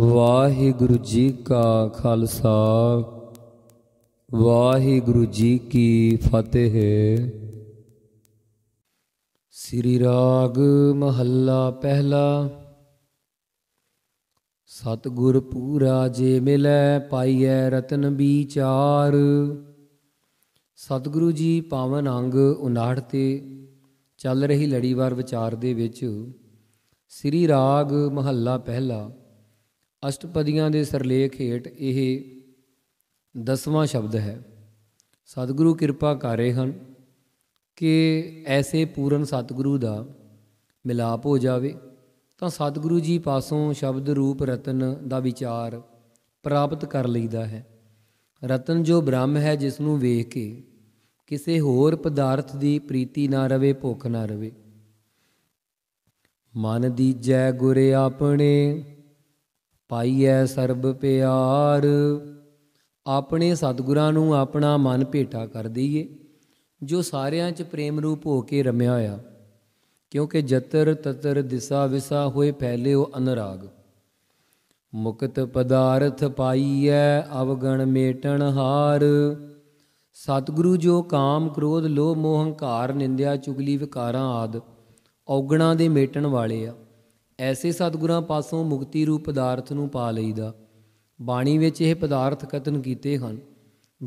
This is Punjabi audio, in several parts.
ਵਾਹਿਗੁਰੂ ਜੀ ਕਾ ਖਾਲਸਾ ਵਾਹਿਗੁਰੂ ਜੀ ਕੀ ਫਤਿਹ ਸ੍ਰੀ ਰਾਗ ਮਹੱਲਾ ਪਹਿਲਾ ਸਤਗੁਰ ਪੂਰਾ ਜੇ ਮਿਲੈ ਪਾਈਐ ਰਤਨ ਵਿਚਾਰ ਸਤਗੁਰੂ ਜੀ ਪਾਵਨ ਅੰਗ 59 ਤੇ ਚੱਲ ਰਹੀ ਲੜੀਵਾਰ ਵਿਚਾਰ ਦੇ ਵਿੱਚ ਸ੍ਰੀ ਰਾਗ ਮਹੱਲਾ ਪਹਿਲਾ ਅਸ਼ਟਪਦੀਆਂ ਦੇ ਸਰਲੇਖ ਹੇਠ ਇਹ ਦਸਵਾਂ ਸ਼ਬਦ ਹੈ ਸਤਿਗੁਰੂ ਕਿਰਪਾ ਕਰ ਰਹੇ ਹਨ ਕਿ ਐਸੇ ਪੂਰਨ ਸਤਿਗੁਰੂ ਦਾ ਮਿਲਾਪ ਹੋ ਜਾਵੇ ਤਾਂ ਸਤਿਗੁਰੂ ਜੀ ਪਾਸੋਂ ਸ਼ਬਦ ਰੂਪ ਰਤਨ ਦਾ ਵਿਚਾਰ ਪ੍ਰਾਪਤ ਕਰ ਲਈਦਾ ਹੈ ਰਤਨ ਜੋ ਬ੍ਰਹਮ ਹੈ ਜਿਸ ਨੂੰ ਵੇਖ ਕੇ ਕਿਸੇ ਹੋਰ ਪਦਾਰਥ ਦੀ ਪ੍ਰੀਤੀ ਨਾ ਰਵੇ ਭੁੱਖ ਨਾ ਰਵੇ ਮਨ ਦੀ ਜੈ ਗੁਰੇ ਆਪਣੇ ਪਾਈਐ ਸਰਬ ਪਿਆਰ ਆਪਣੇ ਸਤਿਗੁਰਾਂ ਨੂੰ ਆਪਣਾ ਮਨ ਭੇਟਾ ਕਰ ਦਈਏ ਜੋ ਸਾਰਿਆਂ 'ਚ ਪ੍ਰੇਮ ਰੂਪ ਹੋ ਕੇ ਰਮਿਆ ਹੋਇਆ ਕਿਉਂਕਿ ਜਤਰ ਤਤਰ ਦਿਸਾ ਵਿਸਾ ਹੋਏ ਫੈਲੇ ਉਹ ਅਨਰਾਗ ਮੁਕਤ ਪਦਾਰਥ ਪਾਈਐ ਅਵਗਣ ਮੇਟਣ ਹਾਰ ਸਤਿਗੁਰੂ ਜੋ ਕਾਮ ਕ੍ਰੋਧ ਲੋਭ ਮੋਹ ਹੰਕਾਰ ਨਿੰਦਿਆ ਚੁਗਲੀ ਵਿਕਾਰਾਂ ਆਦ ਔਗਣਾਂ ਦੇ ਮੇਟਣ ਵਾਲੇ ਆ ਐਸੇ ਸਤਿਗੁਰਾਂ ਪਾਸੋਂ ਮੁਕਤੀ ਰੂਪ ਪਦਾਰਥ ਨੂੰ ਪਾ ਲਈਦਾ ਬਾਣੀ ਵਿੱਚ ਇਹ ਪਦਾਰਥ ਕਤਨ ਕੀਤੇ ਹਨ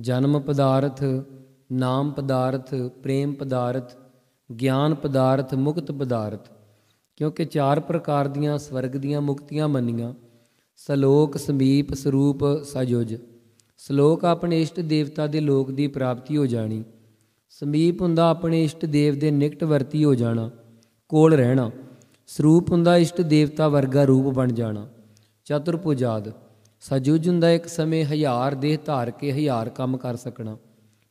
ਜਨਮ ਪਦਾਰਥ ਨਾਮ ਪਦਾਰਥ ਪ੍ਰੇਮ ਪਦਾਰਥ ਗਿਆਨ ਪਦਾਰਥ ਮੁਕਤ ਪਦਾਰਥ ਕਿਉਂਕਿ ਚਾਰ ਪ੍ਰਕਾਰ ਦੀਆਂ ਸਵਰਗ ਦੀਆਂ ਮੁਕਤੀਆਂ ਮੰਨੀਆਂ ਸਲੋਕ ਸਮੀਪ ਸਰੂਪ ਸਜੁਜ ਸਲੋਕ ਆਪਣੇ ਇਸ਼ਟ ਦੇਵਤਾ ਦੇ ਲੋਕ ਦੀ ਪ੍ਰਾਪਤੀ ਹੋ ਜਾਣੀ ਸਮੀਪ ਹੁੰਦਾ ਆਪਣੇ ਇਸ਼ਟ ਦੇਵ ਦੇ ਨਿਕਟ ਵਰਤੀ ਹੋ ਜਾਣਾ ਕੋਲ ਰਹਿਣਾ ਸਰੂਪ ਹੁੰਦਾ ਇਸ਼ਟ ਦੇਵਤਾ ਵਰਗਾ ਰੂਪ ਬਣ ਜਾਣਾ ਚਤੁਰਭੁਜ ਸਜੂਜ ਹੁੰਦਾ ਇੱਕ ਸਮੇਂ ਹਜ਼ਾਰ ਦੇਹ ਧਾਰ ਕੇ ਹਜ਼ਾਰ ਕੰਮ ਕਰ ਸਕਣਾ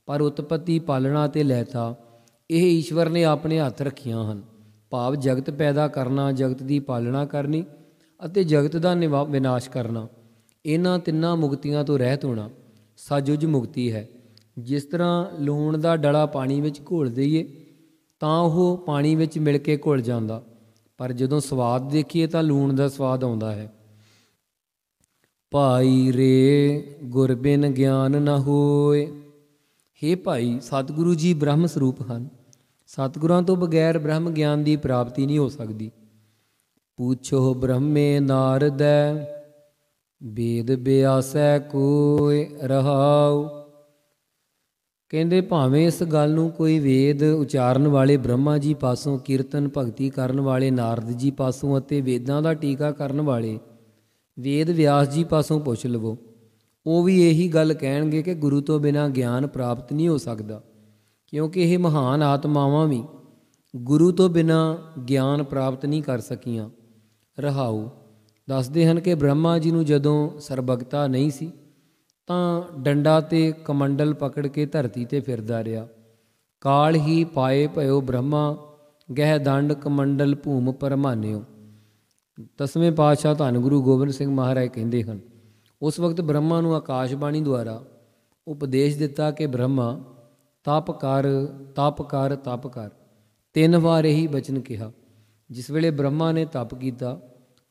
ਪਰ ਉਤਪਤੀ ਪਾਲਣਾ ਤੇ ਲੈਤਾ ਇਹ ਈਸ਼ਵਰ ਨੇ ਆਪਣੇ ਹੱਥ ਰੱਖੀਆਂ ਹਨ ਭਾਵ ਜਗਤ ਪੈਦਾ ਕਰਨਾ ਜਗਤ ਦੀ ਪਾਲਣਾ ਕਰਨੀ ਅਤੇ ਜਗਤ ਦਾ ਵਿਨਾਸ਼ ਕਰਨਾ ਇਹਨਾਂ ਤਿੰਨਾਂ ਮੁਕਤੀਆਂ ਤੋਂ ਰਹਿਤ ਹੋਣਾ ਸਜੂਜ ਮੁਕਤੀ ਹੈ ਜਿਸ ਤਰ੍ਹਾਂ ਲੂਣ ਦਾ ਡਲਾ ਪਾਣੀ ਵਿੱਚ ਘੋਲ ਦਈਏ ਤਾਂ ਉਹ ਪਾਣੀ ਵਿੱਚ ਮਿਲ ਕੇ ਘੁਲ ਜਾਂਦਾ ਪਰ ਜਦੋਂ ਸਵਾਦ ਦੇਖੀਏ ਤਾਂ ਲੂਣ ਦਾ ਸਵਾਦ ਆਉਂਦਾ ਹੈ ਭਾਈ ਰੇ ਗੁਰਬਿਨ ਗਿਆਨ ਨਾ ਹੋਏ हे ਭਾਈ ਸਤਿਗੁਰੂ ਜੀ ਬ੍ਰਹਮ ਸਰੂਪ ਹਨ ਸਤਿਗੁਰਾਂ ਤੋਂ ਬਗੈਰ ਬ੍ਰਹਮ ਗਿਆਨ ਦੀ ਪ੍ਰਾਪਤੀ ਨਹੀਂ ਹੋ ਸਕਦੀ ਪੂਛੋ ਬ੍ਰਹਮੇ ਨਾਰਦੈ ਵੇਦ ਬਿਆਸੈ ਕੋਇ ਰਹਾਉ ਕਹਿੰਦੇ ਭਾਵੇਂ ਇਸ ਗੱਲ ਨੂੰ ਕੋਈ ਵੇਦ ਉਚਾਰਨ ਵਾਲੇ ਬ੍ਰਹਮਾ ਜੀ ਪਾਸੋਂ ਕੀਰਤਨ ਭਗਤੀ ਕਰਨ ਵਾਲੇ ਨਾਰਦ ਜੀ ਪਾਸੋਂ ਅਤੇ ਵੇਦਾਂ ਦਾ ਟੀਕਾ ਕਰਨ ਵਾਲੇ ਵੇਦ ਵਿਆਸ ਜੀ ਪਾਸੋਂ ਪੁੱਛ ਲਵੋ ਉਹ ਵੀ ਇਹੀ ਗੱਲ ਕਹਿਣਗੇ ਕਿ ਗੁਰੂ ਤੋਂ ਬਿਨਾ ਗਿਆਨ ਪ੍ਰਾਪਤ ਨਹੀਂ ਹੋ ਸਕਦਾ ਕਿਉਂਕਿ ਇਹ ਮਹਾਨ ਆਤਮਾਵਾਂ ਵੀ ਗੁਰੂ ਤੋਂ ਬਿਨਾ ਗਿਆਨ ਪ੍ਰਾਪਤ ਨਹੀਂ ਕਰ ਸਕੀਆਂ ਰਹਾਉ ਦੱਸਦੇ ਹਨ ਕਿ ਬ੍ਰਹਮਾ ਜੀ ਨੂੰ ਜਦੋਂ ਸਰਬਗਤਾ ਨਹੀਂ ਸੀ ਤਾਂ ਡੰਡਾ ਤੇ ਕਮੰਡਲ ਪਕੜ ਕੇ ਧਰਤੀ ਤੇ ਫਿਰਦਾ ਰਿਹਾ ਕਾਲ ਹੀ ਪਾਏ ਭਇਓ ਬ੍ਰਹਮਾ ਗਹਿ ਦੰਡ ਕਮੰਡਲ ਭੂਮ ਪਰਮਾਨਿਓ ਤਸਵੇਂ ਪਾਤਸ਼ਾਹ ਧੰਨ ਗੁਰੂ ਗੋਬਿੰਦ ਸਿੰਘ ਮਹਾਰਾਜ ਕਹਿੰਦੇ ਹਨ ਉਸ ਵਕਤ ਬ੍ਰਹਮਾ ਨੂੰ ਆਕਾਸ਼ ਬਾਣੀ ਦੁਆਰਾ ਉਪਦੇਸ਼ ਦਿੱਤਾ ਕਿ ਬ੍ਰਹਮਾ ਤਪ ਕਰ ਤਪ ਕਰ ਤਪ ਕਰ ਤਿੰਨ ਵਾਰ ਇਹੀ ਬਚਨ ਕਿਹਾ ਜਿਸ ਵੇਲੇ ਬ੍ਰਹਮਾ ਨੇ ਤਪ ਕੀਤਾ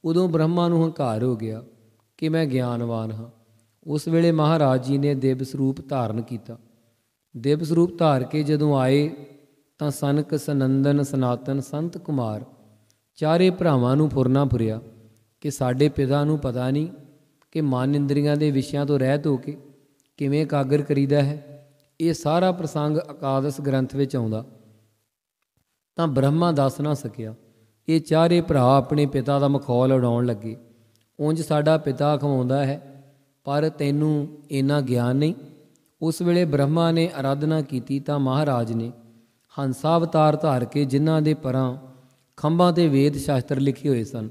ਉਦੋਂ ਬ੍ਰਹਮਾ ਨੂੰ ਹੰਕਾਰ ਹੋ ਗਿਆ ਕਿ ਮੈਂ ਗਿਆਨਵਾਨ ਹਾਂ ਉਸ ਵੇਲੇ ਮਹਾਰਾਜ ਜੀ ਨੇ ਦੇਵ ਸਰੂਪ ਧਾਰਨ ਕੀਤਾ ਦੇਵ ਸਰੂਪ ਧਾਰ ਕੇ ਜਦੋਂ ਆਏ ਤਾਂ ਸਨਕ ਸਨੰਦਨ ਸਨਾਤਨ ਸੰਤ ਕੁਮਾਰ ਚਾਰੇ ਭਰਾਵਾਂ ਨੂੰ ਫੁਰਨਾ ਫੁਰਿਆ ਕਿ ਸਾਡੇ ਪਿਤਾ ਨੂੰ ਪਤਾ ਨਹੀਂ ਕਿ ਮਨ ਇੰਦਰੀਆਂ ਦੇ ਵਿਸ਼ਿਆਂ ਤੋਂ ਰਹਿਤ ਹੋ ਕੇ ਕਿਵੇਂ ਕਾਗਰ ਕਰੀਦਾ ਹੈ ਇਹ ਸਾਰਾ ਪ੍ਰਸੰਗ ਅਕਾਦਸ ਗ੍ਰੰਥ ਵਿੱਚ ਆਉਂਦਾ ਤਾਂ ਬ੍ਰਹਮਾ ਦੱਸ ਨਾ ਸਕਿਆ ਇਹ ਚਾਰੇ ਭਰਾ ਆਪਣੇ ਪਿਤਾ ਦਾ ਮਖੌਲ ਉਡਾਉਣ ਲੱਗੇ ਉਂਝ ਸਾਡਾ ਪਿਤਾ ਖਵਾਉਂਦਾ ਹੈ ਪਰ ਤੈਨੂੰ ਇਹਨਾਂ ਗਿਆਨ ਨਹੀਂ ਉਸ ਵੇਲੇ ਬ੍ਰਹਮਾ ਨੇ ਅਰਾਧਨਾ ਕੀਤੀ ਤਾਂ ਮਹਾਰਾਜ ਨੇ ਹੰਸਾ ਅਵਤਾਰ ਧਾਰ ਕੇ ਜਿਨ੍ਹਾਂ ਦੇ ਪਰਾਂ ਖੰਭਾਂ ਤੇ ਵੇਦ ਸ਼ਾਸਤਰ ਲਿਖੇ ਹੋਏ ਸਨ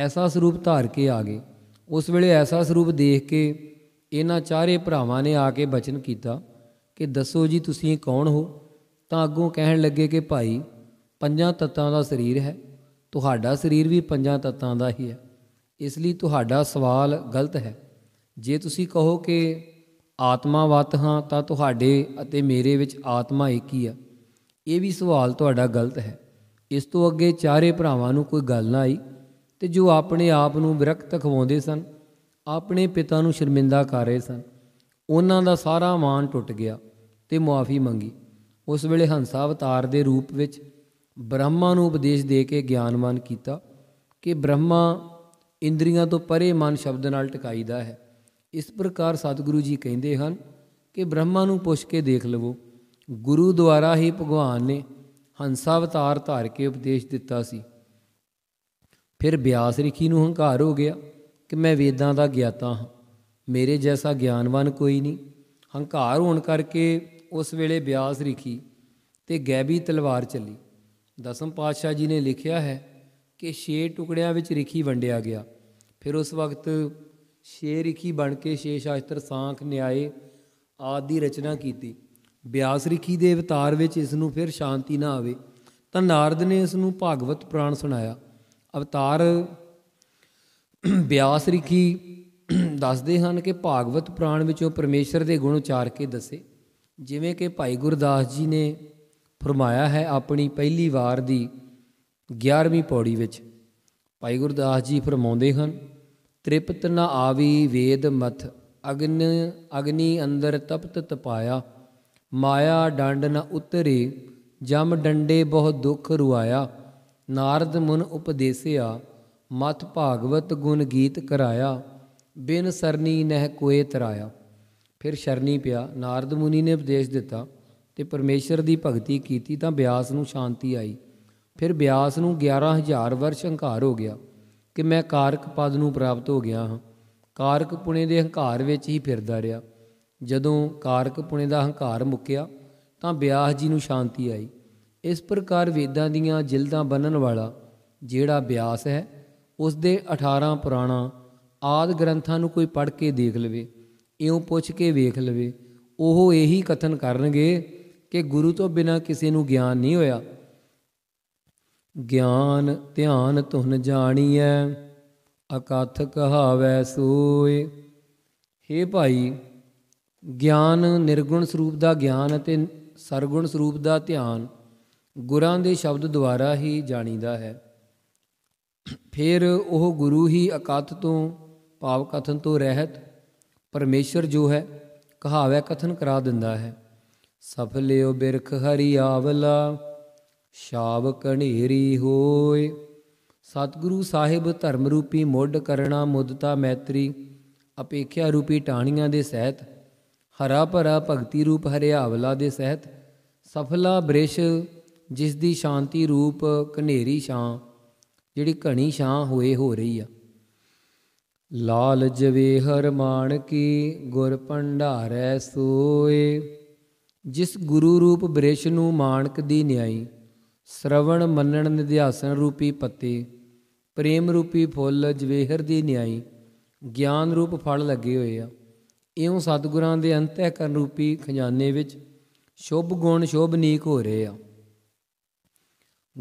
ਐਸਾ ਸਰੂਪ ਧਾਰ ਕੇ ਆ ਗਏ ਉਸ ਵੇਲੇ ਐਸਾ ਸਰੂਪ ਦੇਖ ਕੇ ਇਹਨਾਂ ਚਾਰੇ ਭਰਾਵਾਂ ਨੇ ਆ ਕੇ ਬਚਨ ਕੀਤਾ ਕਿ ਦੱਸੋ ਜੀ ਤੁਸੀਂ ਕੌਣ ਹੋ ਤਾਂ ਅੱਗੋਂ ਕਹਿਣ ਲੱਗੇ ਕਿ ਭਾਈ ਪੰਜਾਂ ਤੱਤਾਂ ਦਾ ਸਰੀਰ ਹੈ ਤੁਹਾਡਾ ਸਰੀਰ ਵੀ ਪੰਜਾਂ ਤੱਤਾਂ ਦਾ ਹੀ ਹੈ ਇਸ ਲਈ ਤੁਹਾਡਾ ਸਵਾਲ ਗਲਤ ਹੈ ਜੇ ਤੁਸੀਂ ਕਹੋ ਕਿ ਵਤ ਹਾਂ ਤਾਂ ਤੁਹਾਡੇ ਅਤੇ ਮੇਰੇ ਵਿੱਚ ਆਤਮਾ ਇੱਕ ਹੀ ਆ ਇਹ ਵੀ ਸਵਾਲ ਤੁਹਾਡਾ ਗਲਤ ਹੈ ਇਸ ਤੋਂ ਅੱਗੇ ਚਾਰੇ ਭਰਾਵਾਂ ਨੂੰ ਕੋਈ ਗੱਲ ਨਾ ਆਈ ਤੇ ਜੋ ਆਪਣੇ ਆਪ ਨੂੰ ਵਿਰਕਤ ਖਵਾਉਂਦੇ ਸਨ ਆਪਣੇ ਪਿਤਾ ਨੂੰ ਸ਼ਰਮਿੰਦਾ ਕਰ ਰਹੇ ਸਨ ਉਹਨਾਂ ਦਾ ਸਾਰਾ ਮਾਨ ਟੁੱਟ ਗਿਆ ਤੇ ਮੁਆਫੀ ਮੰਗੀ ਉਸ ਵੇਲੇ ਹੰਸਾ ਅਵਤਾਰ ਦੇ ਰੂਪ ਵਿੱਚ ਬ੍ਰਹਮਾ ਨੂੰ ਉਪਦੇਸ਼ ਦੇ ਕੇ ਗਿਆਨਵਾਨ ਕੀਤਾ ਕਿ ਬ੍ਰਹਮਾ ਇੰਦਰੀਆਂ ਤੋਂ ਪਰੇ ਮਨ ਸ਼ਬਦ ਨਾਲ ਟਿਕਾਈਦਾ ਹੈ ਇਸ ਪ੍ਰਕਾਰ ਸਤਿਗੁਰੂ ਜੀ ਕਹਿੰਦੇ ਹਨ ਕਿ ਬ੍ਰਹਮਾ ਨੂੰ ਪੁੱਛ ਕੇ ਦੇਖ ਲਵੋ ਗੁਰੂ ਦੁਆਰਾ ਹੀ ਭਗਵਾਨ ਨੇ ਹੰਸਾ ਅਵਤਾਰ ਧਾਰ ਕੇ ਉਪਦੇਸ਼ ਦਿੱਤਾ ਸੀ ਫਿਰ ਬਿਆਸ ਰਿਖੀ ਨੂੰ ਹੰਕਾਰ ਹੋ ਗਿਆ ਕਿ ਮੈਂ ਵੇਦਾਂ ਦਾ ਗਿਆਤਾ ਹਾਂ ਮੇਰੇ ਜੈਸਾ ਗਿਆਨਵਾਨ ਕੋਈ ਨਹੀਂ ਹੰਕਾਰ ਹੋਣ ਕਰਕੇ ਉਸ ਵੇਲੇ ਬਿਆਸ ਰਿਖੀ ਤੇ ਗੈਬੀ ਤਲਵਾਰ ਚੱਲੀ ਦਸਮ ਪਾਤਸ਼ਾਹ ਜੀ ਨੇ ਲਿਖਿਆ ਹੈ ਕਿ ਛੇ ਟੁਕੜਿਆਂ ਵਿੱਚ ਰਿਖੀ ਵੰਡਿਆ ਗਿਆ ਫਿਰ ਉਸ ਵਕਤ ਸ਼ੇਰਿਖੀ ਬਣ ਕੇ ਛੇ ਸ਼ਾਸਤਰ ਸਾਖ ਨਿਆਏ ਆਦਿ ਦੀ ਰਚਨਾ ਕੀਤੀ ਬਿਆਸ ਰਿਖੀ ਦੇ ਅਵਤਾਰ ਵਿੱਚ ਇਸ ਨੂੰ ਫਿਰ ਸ਼ਾਂਤੀ ਨਾ ਆਵੇ ਤਾਂ ਨਾਰਦ ਨੇ ਇਸ ਨੂੰ ਭਾਗਵਤ ਪ੍ਰਾਣ ਸੁਣਾਇਆ ਅਵਤਾਰ ਬਿਆਸ ਰਿਖੀ ਦੱਸਦੇ ਹਨ ਕਿ ਭਾਗਵਤ ਪ੍ਰਾਣ ਵਿੱਚੋਂ ਪਰਮੇਸ਼ਰ ਦੇ ਗੁਣ ਉਚਾਰ ਕੇ ਦੱਸੇ ਜਿਵੇਂ ਕਿ ਭਾਈ ਗੁਰਦਾਸ ਜੀ ਨੇ ਫਰਮਾਇਆ ਹੈ ਆਪਣੀ ਪਹਿਲੀ ਵਾਰ ਦੀ 11ਵੀਂ ਪੌੜੀ ਵਿੱਚ ਭਾਈ ਗੁਰਦਾਸ ਜੀ ਫਰਮਾਉਂਦੇ ਹਨ ਤ੍ਰਿਪਤ ਨ ਆਵੀ ਵੇਦ ਮਥ ਅਗਨ ਅਗਨੀ ਅੰਦਰ ਤਪਤ ਤਪਾਇਆ ਮਾਇਆ ਡੰਡ ਨ ਉਤਰੇ ਜਮ ਡੰਡੇ ਬਹੁ ਦੁਖ ਰੁਆਇਆ ਨਾਰਦ ਮੁਨ ਉਪਦੇਸਿਆ ਮਤ ਭਾਗਵਤ ਗੁਣ ਗੀਤ ਕਰਾਇਆ ਬਿਨ ਸਰਨੀ ਨਹਿ ਕੋਏ ਤਰਾਇਆ ਫਿਰ ਸ਼ਰਨੀ ਪਿਆ ਨਾਰਦ Muni ਨੇ ਉਪਦੇਸ਼ ਦਿੱਤਾ ਤੇ ਪਰਮੇਸ਼ਰ ਦੀ ਭਗਤੀ ਕੀਤੀ ਤਾਂ ਬਿਆਸ ਨੂੰ ਸ਼ਾਂਤੀ ਆਈ ਫਿਰ ਬਿਆਸ ਨੂੰ 11000 ਵਰਸ਼ ਹੰਕਾਰ ਹੋ ਗਿਆ ਕਿ ਮੈਂ ਕਾਰਕ ਪਦ ਨੂੰ ਪ੍ਰਾਪਤ ਹੋ ਗਿਆ ਹਾਂ ਕਾਰਕ ਪੁਣੇ ਦੇ ਹੰਕਾਰ ਵਿੱਚ ਹੀ ਫਿਰਦਾ ਰਿਹਾ ਜਦੋਂ ਕਾਰਕ ਪੁਣੇ ਦਾ ਹੰਕਾਰ ਮੁੱਕਿਆ ਤਾਂ ਵਿਆਸ ਜੀ ਨੂੰ ਸ਼ਾਂਤੀ ਆਈ ਇਸ ਪ੍ਰਕਾਰ ਵੇਦਾਂ ਦੀਆਂ ਜਿਲਦਾਂ ਬੰਨਣ ਵਾਲਾ ਜਿਹੜਾ ਵਿਆਸ ਹੈ ਉਸ ਦੇ 18 ਪੁਰਾਣਾ ਆਦ ਗ੍ਰੰਥਾਂ ਨੂੰ ਕੋਈ ਪੜ੍ਹ ਕੇ ਦੇਖ ਲਵੇ ਇਉਂ ਪੁੱਛ ਕੇ ਵੇਖ ਲਵੇ ਉਹ ਇਹੀ ਕਥਨ ਕਰਨਗੇ ਕਿ ਗੁਰੂ ਤੋਂ ਬਿਨਾਂ ਕਿਸੇ ਨੂੰ ਗਿਆਨ ਨਹੀਂ ਹੋਇਆ ਗਿਆਨ ਧਿਆਨ ਤੁਨ ਜਾਣੀਐ ਅਕਥ ਕਹਾਵੈ ਸੋਇ हे ਭਾਈ ਗਿਆਨ ਨਿਰਗੁਣ ਸਰੂਪ ਦਾ ਗਿਆਨ ਅਤੇ ਸਰਗੁਣ ਸਰੂਪ ਦਾ ਧਿਆਨ ਗੁਰਾਂ ਦੇ ਸ਼ਬਦ ਦੁਆਰਾ ਹੀ ਜਾਣੀਦਾ ਹੈ ਫਿਰ ਉਹ ਗੁਰੂ ਹੀ ਅਕਥ ਤੋਂ ਭਾਵ ਕਥਨ ਤੋਂ ਰਹਿਤ ਪਰਮੇਸ਼ਰ ਜੋ ਹੈ ਕਹਾਵੈ ਕਥਨ ਕਰਾ ਦਿੰਦਾ ਹੈ ਸਫਲਿਓ ਬਿਰਖ ਹਰੀ ਆਵਲਾ ਸ਼ਾਵ ਕਣੇਰੀ ਹੋਏ ਸਤਿਗੁਰੂ ਸਾਹਿਬ ਧਰਮ ਰੂਪੀ ਮੋਢ ਕਰਣਾ ਮੁਦਤਾ ਮੈਤਰੀ ਅਪੇਖਿਆ ਰੂਪੀ ਟਾਣੀਆਂ ਦੇ ਸਹਿਤ ਹਰਾ ਭਰਾ ਭਗਤੀ ਰੂਪ ਹਰਿਆਵਲਾ ਦੇ ਸਹਿਤ ਸਫਲਾ ਬ੍ਰਿਸ਼ ਜਿਸ ਦੀ ਸ਼ਾਂਤੀ ਰੂਪ ਕਨੇਰੀ ਛਾਂ ਜਿਹੜੀ ਘਣੀ ਛਾਂ ਹੋਏ ਹੋ ਰਹੀ ਆ ਲਾਲ ਜਵੇ ਹਰ ਮਾਨ ਕੀ ਗੁਰ ਭੰਡਾਰੈ ਸੋਏ ਜਿਸ ਗੁਰੂ ਰੂਪ ਬ੍ਰਿਸ਼ ਨੂੰ ਮਾਨਕ ਦੀ ਨਿਆਈ ਸ਼ਰਵਣ ਮੰਨਣ ਨਿਧਿਆਸਨ ਰੂਪੀ ਪੱਤੇ ਪ੍ਰੇਮ ਰੂਪੀ ਫੁੱਲ ਜਵੇਹਰ ਦੀ ਨਿਆਈ ਗਿਆਨ ਰੂਪ ਫਲ ਲੱਗੇ ਹੋਏ ਆ ਇਉਂ ਸਤਿਗੁਰਾਂ ਦੇ ਅੰਤਹਿਕਰਨ ਰੂਪੀ ਖਜ਼ਾਨੇ ਵਿੱਚ ਸ਼ੁਭ ਗੁਣ ਸ਼ੋਭ ਨੀਕ ਹੋ ਰਹੇ ਆ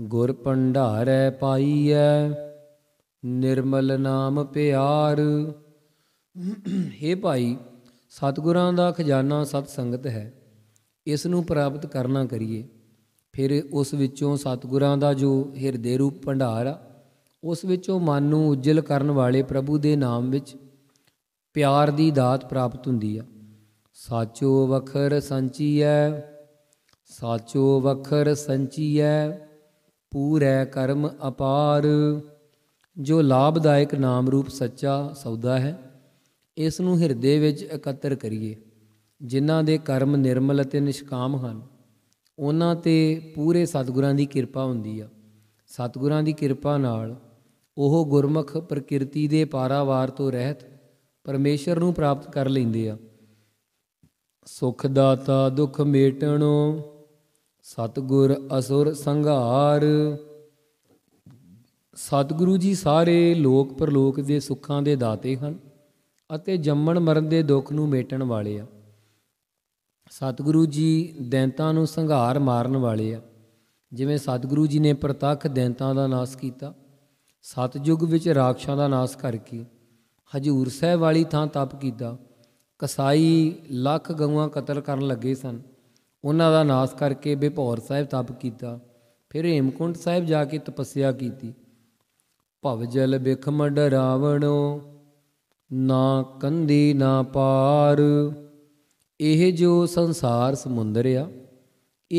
ਗੁਰ ਭੰਡਾਰੈ ਪਾਈਐ ਨਿਰਮਲ ਨਾਮ ਪਿਆਰ हे ਭਾਈ ਸਤਿਗੁਰਾਂ ਦਾ ਖਜ਼ਾਨਾ ਸਤ ਸੰਗਤ ਹੈ ਇਸ ਨੂੰ ਪ੍ਰਾਪਤ ਕਰਨਾ ਕਰੀਏ ਫਿਰ ਉਸ ਵਿੱਚੋਂ ਸਤਿਗੁਰਾਂ ਦਾ ਜੋ ਹਿਰਦੇ ਰੂਪ ਭੰਡਾਰ ਆ ਉਸ ਵਿੱਚੋਂ ਮਨ ਨੂੰ ਉਜਲ ਕਰਨ ਵਾਲੇ ਪ੍ਰਭੂ ਦੇ ਨਾਮ ਵਿੱਚ ਪਿਆਰ ਦੀ ਦਾਤ ਪ੍ਰਾਪਤ ਹੁੰਦੀ ਆ ਸਾਚੋ ਵਖਰ ਸੰਚੀਐ ਸਾਚੋ ਵਖਰ ਸੰਚੀਐ ਪੂਰੈ ਕਰਮ ਅਪਾਰ ਜੋ ਲਾਭਦਾਇਕ ਨਾਮ ਰੂਪ ਸੱਚਾ ਸੌਦਾ ਹੈ ਇਸ ਨੂੰ ਹਿਰਦੇ ਵਿੱਚ ਇਕੱਤਰ ਕਰੀਏ ਜਿਨ੍ਹਾਂ ਦੇ ਕਰਮ ਨਿਰਮਲ ਅਤੇ ਨਿਸ਼ਕਾਮ ਹਨ ਉਹਨਾਂ ਤੇ ਪੂਰੇ ਸਤਿਗੁਰਾਂ ਦੀ ਕਿਰਪਾ ਹੁੰਦੀ ਆ ਸਤਿਗੁਰਾਂ ਦੀ ਕਿਰਪਾ ਨਾਲ ਉਹ ਗੁਰਮੁਖ ਪ੍ਰਕਿਰਤੀ ਦੇ ਪਾਰਾਵਾਰ ਤੋਂ ਰਹਿਤ ਪਰਮੇਸ਼ਰ ਨੂੰ ਪ੍ਰਾਪਤ ਕਰ ਲੈਂਦੇ ਆ ਸੁਖ ਦਾਤਾ ਦੁਖ ਮੇਟਣੋ ਸਤਗੁਰ ਅਸੁਰ ਸੰਘਾਰ ਸਤਗੁਰੂ ਜੀ ਸਾਰੇ ਲੋਕ ਪਰਲੋਕ ਦੇ ਸੁੱਖਾਂ ਦੇ ਦਾਤੇ ਹਨ ਅਤੇ ਜੰਮਣ ਮਰਨ ਦੇ ਦੁੱਖ ਨੂੰ ਮੇਟਣ ਵਾਲੇ ਆ ਸਤਿਗੁਰੂ ਜੀ ਦੈਂਤਾਂ ਨੂੰ ਸੰਘਾਰ ਮਾਰਨ ਵਾਲੇ ਆ ਜਿਵੇਂ ਸਤਿਗੁਰੂ ਜੀ ਨੇ ਪ੍ਰਤੱਖ ਦੈਂਤਾਂ ਦਾ ਨਾਸ ਕੀਤਾ ਸਤਜੁਗ ਵਿੱਚ ਰਾਖਸ਼ਾਂ ਦਾ ਨਾਸ ਕਰਕੇ ਹਜੂਰ ਸਾਹਿਬ ਵਾਲੀ ਥਾਂ ਤਪ ਕੀਤਾ ਕਸਾਈ ਲੱਖ ਗਊਆਂ ਕਤਲ ਕਰਨ ਲੱਗੇ ਸਨ ਉਹਨਾਂ ਦਾ ਨਾਸ ਕਰਕੇ ਬਿਪੌਰ ਸਾਹਿਬ ਤਪ ਕੀਤਾ ਫਿਰ ਹੇਮਕੁੰਟ ਸਾਹਿਬ ਜਾ ਕੇ ਤਪੱਸਿਆ ਕੀਤੀ ਭਵਜਲ ਬਿਖਮੰਡ ਰਾਵਣੋ ਨਾ ਕੰਦੀ ਨਾ ਪਾਰ ਇਹ ਜੋ ਸੰਸਾਰ ਸਮੁੰਦਰ ਆ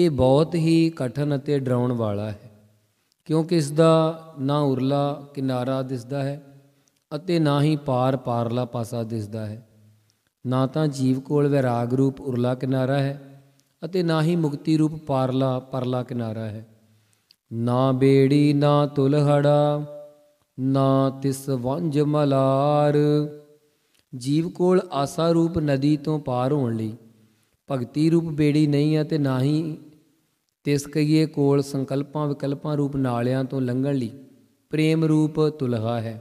ਇਹ ਬਹੁਤ ਹੀ ਕਠਨ ਅਤੇ ਡਰਾਉਣ ਵਾਲਾ ਹੈ ਕਿਉਂਕਿ ਇਸ ਦਾ ਨਾ ਉਰਲਾ ਕਿਨਾਰਾ ਦਿਸਦਾ ਹੈ ਅਤੇ ਨਾ ਹੀ ਪਾਰ ਪਾਰਲਾ ਪਾਸਾ ਦਿਸਦਾ ਹੈ ਨਾ ਤਾਂ ਜੀਵ ਕੋਲ ਵਿਰਾਗ ਰੂਪ ਉਰਲਾ ਕਿਨਾਰਾ ਹੈ ਅਤੇ ਨਾ ਹੀ ਮੁਕਤੀ ਰੂਪ ਪਾਰਲਾ ਪਰਲਾ ਕਿਨਾਰਾ ਹੈ ਨਾ ਬੇੜੀ ਨਾ ਤੁਲਹੜਾ ਨਾ ਤਿਸ ਵੰਜ ਮਲਾਰ ਜੀਵ ਕੋਲ ਆਸਾ ਰੂਪ ਨਦੀ ਤੋਂ ਪਾਰ ਹੋਣ ਲਈ ਭਗਤੀ ਰੂਪ ਬੇੜੀ ਨਹੀਂ ਹੈ ਤੇ ਨਾ ਹੀ ਤਿਸ ਕਈਏ ਕੋਲ ਸੰਕਲਪਾਂ ਵਿਕਲਪਾਂ ਰੂਪ ਨਾਲਿਆਂ ਤੋਂ ਲੰਘਣ ਲਈ ਪ੍ਰੇਮ ਰੂਪ ਤੁਲਹਾ ਹੈ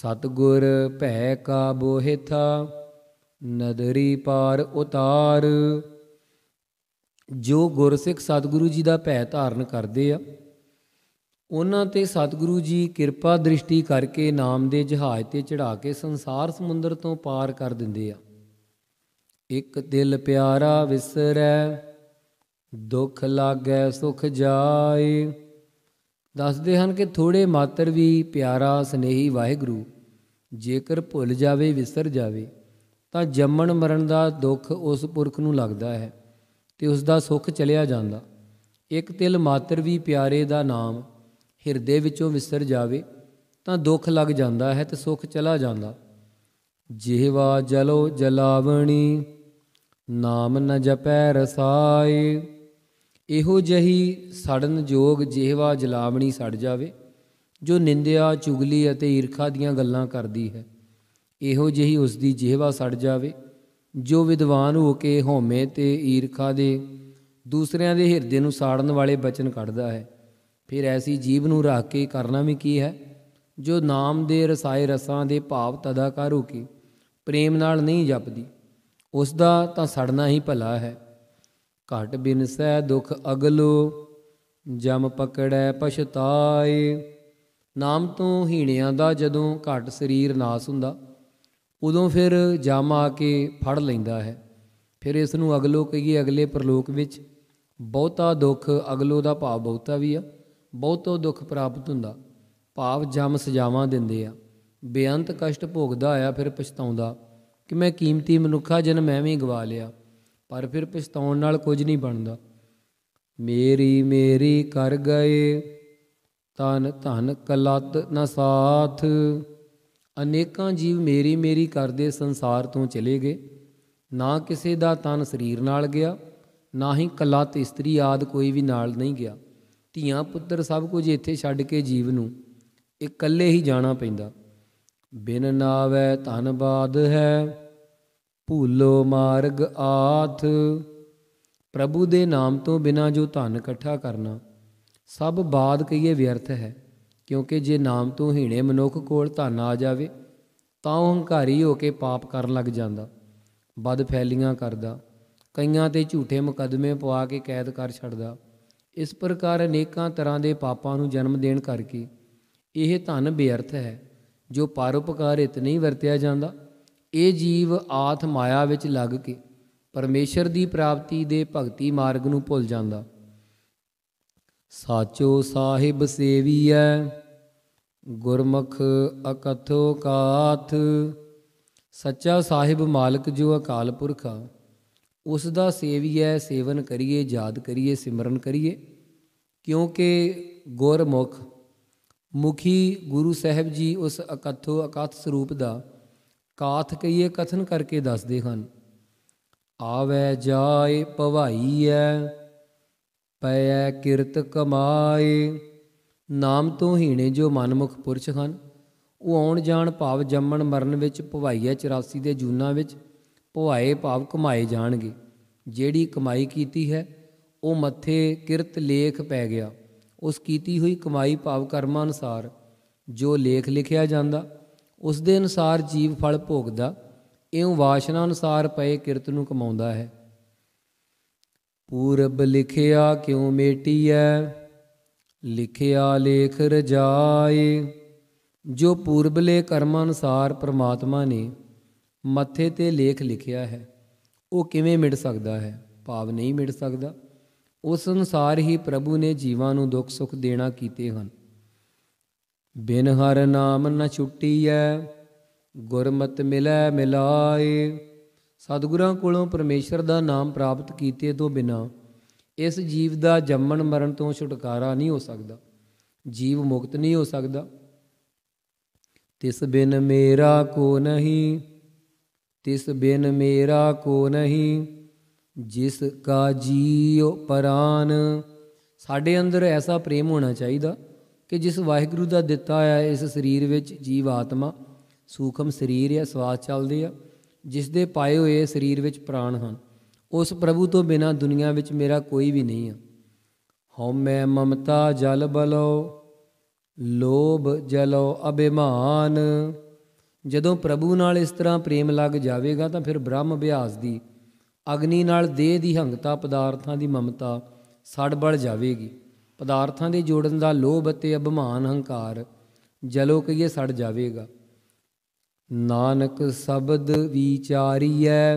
ਸਤਗੁਰ ਭੈ ਕਾ ਬੋਹਿਥਾ ਨਦਰੀ ਪਾਰ ਉਤਾਰ ਜੋ ਗੁਰਸਿੱਖ ਸਤਗੁਰੂ ਜੀ ਦਾ ਭੈ ਧਾਰਨ ਕਰਦੇ ਆ ਉਹਨਾਂ ਤੇ ਸਤਿਗੁਰੂ ਜੀ ਕਿਰਪਾ ਦ੍ਰਿਸ਼ਟੀ ਕਰਕੇ ਨਾਮ ਦੇ ਜਹਾਜ਼ ਤੇ ਚੜਾ ਕੇ ਸੰਸਾਰ ਸਮੁੰਦਰ ਤੋਂ ਪਾਰ ਕਰ ਦਿੰਦੇ ਆ ਇੱਕ ਦਿਲ ਪਿਆਰਾ ਵਿਸਰੈ ਦੁੱਖ ਲਾਗੈ ਸੁਖ ਜਾਏ ਦੱਸਦੇ ਹਨ ਕਿ ਥੋੜੇ ਮਾਤਰ ਵੀ ਪਿਆਰਾ ਸਨੇਹੀ ਵਾਹਿਗੁਰੂ ਜੇਕਰ ਭੁੱਲ ਜਾਵੇ ਵਿਸਰ ਜਾਵੇ ਤਾਂ ਜੰਮਣ ਮਰਨ ਦਾ ਦੁੱਖ ਉਸ ਪੁਰਖ ਨੂੰ ਲੱਗਦਾ ਹੈ ਤੇ ਉਸ ਦਾ ਸੁਖ ਚਲਿਆ ਜਾਂਦਾ ਇੱਕ ਤਿਲ ਮਾਤਰ ਵੀ ਪਿਆਰੇ ਦਾ ਨਾਮ ਹਿਰਦੇ ਵਿੱਚੋਂ ਵਿਸਰ ਜਾਵੇ ਤਾਂ ਦੁੱਖ ਲੱਗ ਜਾਂਦਾ ਹੈ ਤੇ ਸੁੱਖ ਚਲਾ ਜਾਂਦਾ ਜਿਹਵਾ ਜਲੋ ਜਲਾਵਣੀ ਨਾਮ ਨ ਜਪੈ ਰਸਾਈ ਇਹੋ ਜਹੀ ਸੜਨ ਜੋਗ ਜਿਹਵਾ ਜਲਾਵਣੀ ਸੜ ਜਾਵੇ ਜੋ ਨਿੰਦਿਆ ਚੁਗਲੀ ਅਤੇ ਈਰਖਾ ਦੀਆਂ ਗੱਲਾਂ ਕਰਦੀ ਹੈ ਇਹੋ ਜਹੀ ਉਸ ਦੀ ਜਿਹਵਾ ਸੜ ਜਾਵੇ ਜੋ ਵਿਦਵਾਨ ਹੋ ਕੇ ਹਉਮੈ ਤੇ ਈਰਖਾ ਦੇ ਦੂਸਰਿਆਂ ਦੇ ਹਿਰਦੇ ਨੂੰ ਸਾੜਨ ਵਾਲੇ ਬਚਨ ਕੱਢਦਾ ਹੈ ਫਿਰ ਐਸੀ ਜੀਵ ਨੂੰ ਰੱਖ ਕੇ ਕਰਨਾ ਵੀ ਕੀ ਹੈ ਜੋ ਨਾਮ ਦੇ ਰਸਾਏ ਰਸਾਂ ਦੇ ਭਾਵ ਤਦਾਕਾਰ ਹੋ ਕੇ ਪ੍ਰੇਮ ਨਾਲ ਨਹੀਂ ਜਪਦੀ ਉਸ ਦਾ ਤਾਂ ਸੜਨਾ ਹੀ ਭਲਾ ਹੈ ਘਟ ਬਿਨ ਸਹਿ ਦੁਖ ਅਗਲੋ ਜਮ ਪਕੜੈ ਪਛਤਾਏ ਨਾਮ ਤੋਂ ਹੀਣਿਆਂ ਦਾ ਜਦੋਂ ਘਟ ਸਰੀਰ ਨਾਸ ਹੁੰਦਾ ਉਦੋਂ ਫਿਰ ਜਮ ਆ ਕੇ ਫੜ ਲੈਂਦਾ ਹੈ ਫਿਰ ਇਸ ਨੂੰ ਅਗਲੋ ਕਹੀਏ ਅਗਲੇ ਪ੍ਰਲੋਕ ਵਿੱਚ ਬਹੁਤਾ ਦੁੱਖ ਅਗਲੋ ਦਾ ਭਾਵ ਬਹੁਤਾ ਵੀ ਆ ਬਹੁਤੋ ਦੁੱਖ ਪ੍ਰਾਪਤ ਹੁੰਦਾ ਭਾਵ ਜਮ ਸਜਾਵਾਂ ਦਿੰਦੇ ਆ ਬੇਅੰਤ ਕਸ਼ਟ ਭੋਗਦਾ ਆਇਆ ਫਿਰ ਪਛਤਾਉਂਦਾ ਕਿ ਮੈਂ ਕੀਮਤੀ ਮਨੁੱਖਾ ਜਨਮ ਐਵੇਂ ਗਵਾ ਲਿਆ ਪਰ ਫਿਰ ਪਛਤਾਉਣ ਨਾਲ ਕੁਝ ਨਹੀਂ ਬਣਦਾ ਮੇਰੀ ਮੇਰੀ ਕਰ ਗਏ ਤਨ ਧਨ ਕਲਤ ਨਾ ਸਾਥ ਅਨੇਕਾਂ ਜੀਵ ਮੇਰੀ ਮੇਰੀ ਕਰਦੇ ਸੰਸਾਰ ਤੋਂ ਚਲੇ ਗਏ ਨਾ ਕਿਸੇ ਦਾ ਤਨ ਸਰੀਰ ਨਾਲ ਗਿਆ ਨਾ ਹੀ ਕਲਤ ਇਸਤਰੀ ਆਦ ਕੋਈ ਵੀ ਨਾਲ ਨਹੀਂ ਗਿਆ ਧੀਆਂ ਪੁੱਤਰ ਸਭ ਕੁਝ ਇੱਥੇ ਛੱਡ ਕੇ ਜੀਵ ਨੂੰ ਇਕੱਲੇ ਹੀ ਜਾਣਾ ਪੈਂਦਾ ਬਿਨ ਨਾਵੇ ਧਨਬਾਦ ਹੈ ਭੂਲੋ ਮਾਰਗ ਆਥ ਪ੍ਰਭੂ ਦੇ ਨਾਮ ਤੋਂ ਬਿਨਾ ਜੋ ਧਨ ਇਕੱਠਾ ਕਰਨਾ ਸਭ ਬਾਦ ਕਹੀਏ ਵਿਅਰਥ ਹੈ ਕਿਉਂਕਿ ਜੇ ਨਾਮ ਤੋਂ ਹੀਣੇ ਮਨੁੱਖ ਕੋਲ ਧਨ ਆ ਜਾਵੇ ਤਾਂ ਉਹ ਹੰਕਾਰੀ ਹੋ ਕੇ ਪਾਪ ਕਰਨ ਲੱਗ ਜਾਂਦਾ ਬਦ ਫੈਲੀਆਂ ਕਰਦਾ ਕਈਆਂ ਤੇ ਝੂਠੇ ਮੁਕਦਮੇ ਪਵਾ ਕੇ ਕੈਦ ਕਰ ਛੱਡਦਾ ਇਸ ਪ੍ਰਕਾਰ ਅਨੇਕਾਂ ਤਰ੍ਹਾਂ ਦੇ ਪਾਪਾਂ ਨੂੰ ਜਨਮ ਦੇਣ ਕਰਕੇ ਇਹ ਧਨ ਬੇਅਰਥ ਹੈ ਜੋ ਪਰਉਪਕਾਰ ਹਿਤ ਨਹੀਂ ਵਰਤਿਆ ਜਾਂਦਾ ਇਹ ਜੀਵ ਆਥ ਮਾਇਆ ਵਿੱਚ ਲੱਗ ਕੇ ਪਰਮੇਸ਼ਰ ਦੀ ਪ੍ਰਾਪਤੀ ਦੇ ਭਗਤੀ ਮਾਰਗ ਨੂੰ ਭੁੱਲ ਜਾਂਦਾ ਸਾਚੋ ਸਾਹਿਬ ਸੇਵੀਐ ਗੁਰਮਖ ਅਕਥੋ ਕਾਥ ਸੱਚਾ ਸਾਹਿਬ ਮਾਲਕ ਜੋ ਅਕਾਲ ਪੁਰਖ ਆ ਉਸ ਦਾ ਸੇਵੀਐ ਸੇਵਨ ਕਰੀਏ ਯਾਦ ਕਰੀਏ ਸਿਮਰਨ ਕਰੀਏ ਕਿਉਂਕਿ ਗੁਰਮੁਖ ਮੁਖੀ ਗੁਰੂ ਸਾਹਿਬ ਜੀ ਉਸ ਅਕਥੋ ਅਕਥ ਸਰੂਪ ਦਾ ਕਾਥ ਕਈਏ ਕਥਨ ਕਰਕੇ ਦੱਸਦੇ ਹਨ ਆਵੇ ਜਾਏ ਭਵਾਈਐ ਪਇਐ ਕਿਰਤ ਕਮਾਏ ਨਾਮ ਤੋਂ ਹੀਣੇ ਜੋ ਮਨਮੁਖ ਪੁਰਸ਼ ਹਨ ਉਹ ਆਉਣ ਜਾਣ ਭਾਵ ਜੰਮਣ ਮਰਨ ਵਿੱਚ ਭਵਾਈਐ 84 ਦੇ ਜੂਨਾ ਵਿੱਚ ਭੁਆਏ ਭਾਵ ਕਮਾਏ ਜਾਣਗੇ ਜਿਹੜੀ ਕਮਾਈ ਕੀਤੀ ਹੈ ਉਹ ਮੱਥੇ ਕਿਰਤ ਲੇਖ ਪੈ ਗਿਆ ਉਸ ਕੀਤੀ ਹੋਈ ਕਮਾਈ ਭਾਵ ਕਰਮਾਂ ਅਨੁਸਾਰ ਜੋ ਲੇਖ ਲਿਖਿਆ ਜਾਂਦਾ ਉਸ ਦੇ ਅਨੁਸਾਰ ਜੀਵ ਫਲ ਭੋਗਦਾ ਇਉਂ ਵਾਸ਼ਨਾ ਅਨੁਸਾਰ ਪਏ ਕਿਰਤ ਨੂੰ ਕਮਾਉਂਦਾ ਹੈ ਪੂਰਬ ਲਿਖਿਆ ਕਿਉ ਮੇਟੀਐ ਲਿਖਿਆ ਲੇਖ ਰਜਾਏ ਜੋ ਪੂਰਬਲੇ ਕਰਮ ਅਨੁਸਾਰ ਪ੍ਰਮਾਤਮਾ ਨੇ ਮੱਥੇ ਤੇ ਲੇਖ ਲਿਖਿਆ ਹੈ ਉਹ ਕਿਵੇਂ ਮਿਟ ਸਕਦਾ ਹੈ ਭਾਵ ਨਹੀਂ ਮਿਟ ਸਕਦਾ ਉਸ ਅਨੁਸਾਰ ਹੀ ਪ੍ਰਭੂ ਨੇ ਜੀਵਾਂ ਨੂੰ ਦੁੱਖ ਸੁੱਖ ਦੇਣਾ ਕੀਤੇ ਹਨ ਬਿਨ ਹਰ ਨਾਮ ਛੁੱਟੀ ਛੁੱਟੀਐ ਗੁਰਮਤ ਮਿਲੈ ਮਿਲਾਏ ਸਤਿਗੁਰਾਂ ਕੋਲੋਂ ਪਰਮੇਸ਼ਰ ਦਾ ਨਾਮ ਪ੍ਰਾਪਤ ਕੀਤੇ ਤੋਂ ਬਿਨਾ ਇਸ ਜੀਵ ਦਾ ਜੰਮਣ ਮਰਨ ਤੋਂ ਛੁਟਕਾਰਾ ਨਹੀਂ ਹੋ ਸਕਦਾ ਜੀਵ ਮੁਕਤ ਨਹੀਂ ਹੋ ਸਕਦਾ ਤਿਸ ਬਿਨ ਮੇਰਾ ਕੋ ਨਹੀਂ ਤਿਸ ਬਿਨ ਮੇਰਾ ਕੋ ਨਹੀਂ ਜਿਸ ਕਾ ਜੀਉ ਪ੍ਰਾਨ ਸਾਡੇ ਅੰਦਰ ਐਸਾ ਪ੍ਰੇਮ ਹੋਣਾ ਚਾਹੀਦਾ ਕਿ ਜਿਸ ਵਾਹਿਗੁਰੂ ਦਾ ਦਿੱਤਾ ਹੋਇਆ ਇਸ ਸਰੀਰ ਵਿੱਚ ਜੀਵ ਆਤਮਾ ਸੂਖਮ ਸਰੀਰ ਹੈ ਸਵਾਸ ਚੱਲਦੀ ਆ ਜਿਸ ਦੇ ਪਾਏ ਹੋਏ ਸਰੀਰ ਵਿੱਚ ਪ੍ਰਾਣ ਹਨ ਉਸ ਪ੍ਰਭੂ ਤੋਂ ਬਿਨਾ ਦੁਨੀਆ ਵਿੱਚ ਮੇਰਾ ਕੋਈ ਵੀ ਨਹੀਂ ਆ ਹਉਮੈ ਮਮਤਾ ਜਲ ਬਲੋ ਲੋਭ ਜਲੋ ਅਭਿਮਾਨ ਜਦੋਂ ਪ੍ਰਭੂ ਨਾਲ ਇਸ ਤਰ੍ਹਾਂ ਪ੍ਰੇਮ ਲੱਗ ਜਾਵੇਗਾ ਤਾਂ ਫਿਰ ਬ੍ਰਹਮ ਅਭਿਆਸ ਦੀ ਅਗਨੀ ਨਾਲ ਦੇਹ ਦੀ ਹੰਗਤਾ ਪਦਾਰਥਾਂ ਦੀ ਮਮਤਾ ਸੜ ਬੜ ਜਾਵੇਗੀ ਪਦਾਰਥਾਂ ਦੇ ਜੋੜਨ ਦਾ ਲੋਭ ਅਤੇ ਅਭਿਮਾਨ ਹੰਕਾਰ ਜਲੋ ਕਈਏ ਸੜ ਜਾਵੇਗਾ ਨਾਨਕ ਸ਼ਬਦ ਵਿਚਾਰੀਐ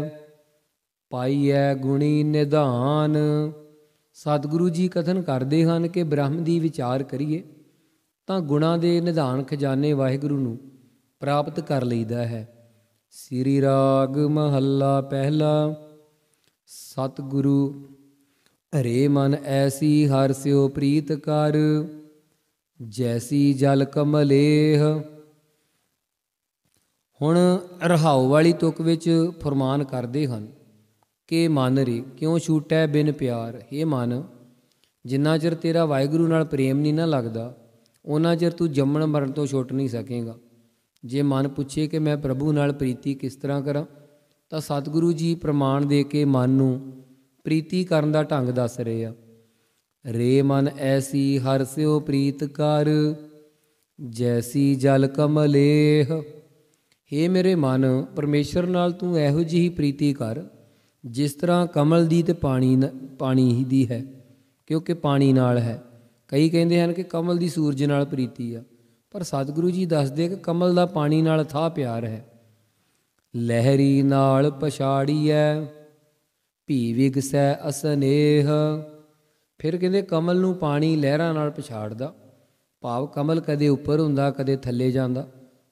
ਪਾਈਐ ਗੁਣੀ ਨਿਧਾਨ ਸਤਿਗੁਰੂ ਜੀ ਕਥਨ ਕਰਦੇ ਹਨ ਕਿ ਬ੍ਰਹਮ ਦੀ ਵਿਚਾਰ ਕਰੀਏ ਤਾਂ ਗੁਣਾ ਦੇ ਨਿਧਾਨ ਖਜ਼ਾਨੇ ਵਾਹਿਗੁਰੂ ਨੂੰ ਪ੍ਰਾਪਤ ਕਰ ਲਈਦਾ ਹੈ ਸ੍ਰੀ ਰਾਗ ਮਹੱਲਾ ਪਹਿਲਾ ਸਤਿਗੁਰੂ ਹਰੇ ਮਨ ਐਸੀ ਹਰ ਸਿਉ ਪ੍ਰੀਤ ਕਰ ਜੈਸੀ ਜਲ ਕਮਲੇਹ ਹੁਣ ਰਹਾਉ ਵਾਲੀ ਤੁਕ ਵਿੱਚ ਫਰਮਾਨ ਕਰਦੇ ਹਨ ਕਿ ਮਨ ਰੇ ਕਿਉਂ ਛੂਟੈ ਬਿਨ ਪਿਆਰ ਏ ਮਨ ਜਿੰਨਾ ਚਿਰ ਤੇਰਾ ਵਾਹਿਗੁਰੂ ਨਾਲ ਪ੍ਰੇਮ ਨਹੀਂ ਨਾ ਲੱਗਦਾ ਉਹਨਾਂ ਚਿਰ ਤੂੰ ਜੰਮਣ ਮਰਨ ਤੋਂ ਛੁੱਟ ਨਹੀਂ ਸਕੇਗਾ ਜੇ ਮਨ ਪੁੱਛੇ ਕਿ ਮੈਂ ਪ੍ਰਭੂ ਨਾਲ ਪ੍ਰੀਤੀ ਕਿਸ ਤਰ੍ਹਾਂ ਕਰਾਂ ਤਾਂ ਸਤਿਗੁਰੂ ਜੀ ਪ੍ਰਮਾਣ ਦੇ ਕੇ ਮਨ ਨੂੰ ਪ੍ਰੀਤੀ ਕਰਨ ਦਾ ਢੰਗ ਦੱਸ ਰਹੇ ਆ ਰੇ ਮਨ ਐਸੀ ਹਰ ਸਿਓ ਪ੍ਰੀਤ ਕਰ ਜੈਸੀ ਜਲ ਕਮਲੇਹ ਹੇ ਮੇਰੇ ਮਨ ਪਰਮੇਸ਼ਰ ਨਾਲ ਤੂੰ ਇਹੋ ਜਿਹੀ ਪ੍ਰੀਤੀ ਕਰ ਜਿਸ ਤਰ੍ਹਾਂ ਕਮਲ ਦੀ ਤੇ ਪਾਣੀ ਪਾਣੀ ਹੀ ਦੀ ਹੈ ਕਿਉਂਕਿ ਪਾਣੀ ਨਾਲ ਹੈ ਕਈ ਕਹਿੰਦੇ ਹਨ ਕਿ ਕਮਲ ਦੀ ਸੂਰਜ ਨਾਲ ਪ੍ਰੀਤੀ ਆ ਪਰ ਸਤਿਗੁਰੂ ਜੀ ਦੱਸਦੇ ਕਿ ਕਮਲ ਦਾ ਪਾਣੀ ਨਾਲ ਥਾ ਪਿਆਰ ਹੈ ਲਹਿਰੀ ਨਾਲ ਪਛਾੜੀਐ ਭੀ ਵਿਗਸੈ ਅਸਨੇਹ ਫਿਰ ਕਹਿੰਦੇ ਕਮਲ ਨੂੰ ਪਾਣੀ ਲਹਿਰਾਂ ਨਾਲ ਪਛਾੜਦਾ ਭਾਵ ਕਮਲ ਕਦੇ ਉੱਪਰ ਹੁੰਦਾ ਕਦੇ ਥੱਲੇ ਜਾਂਦਾ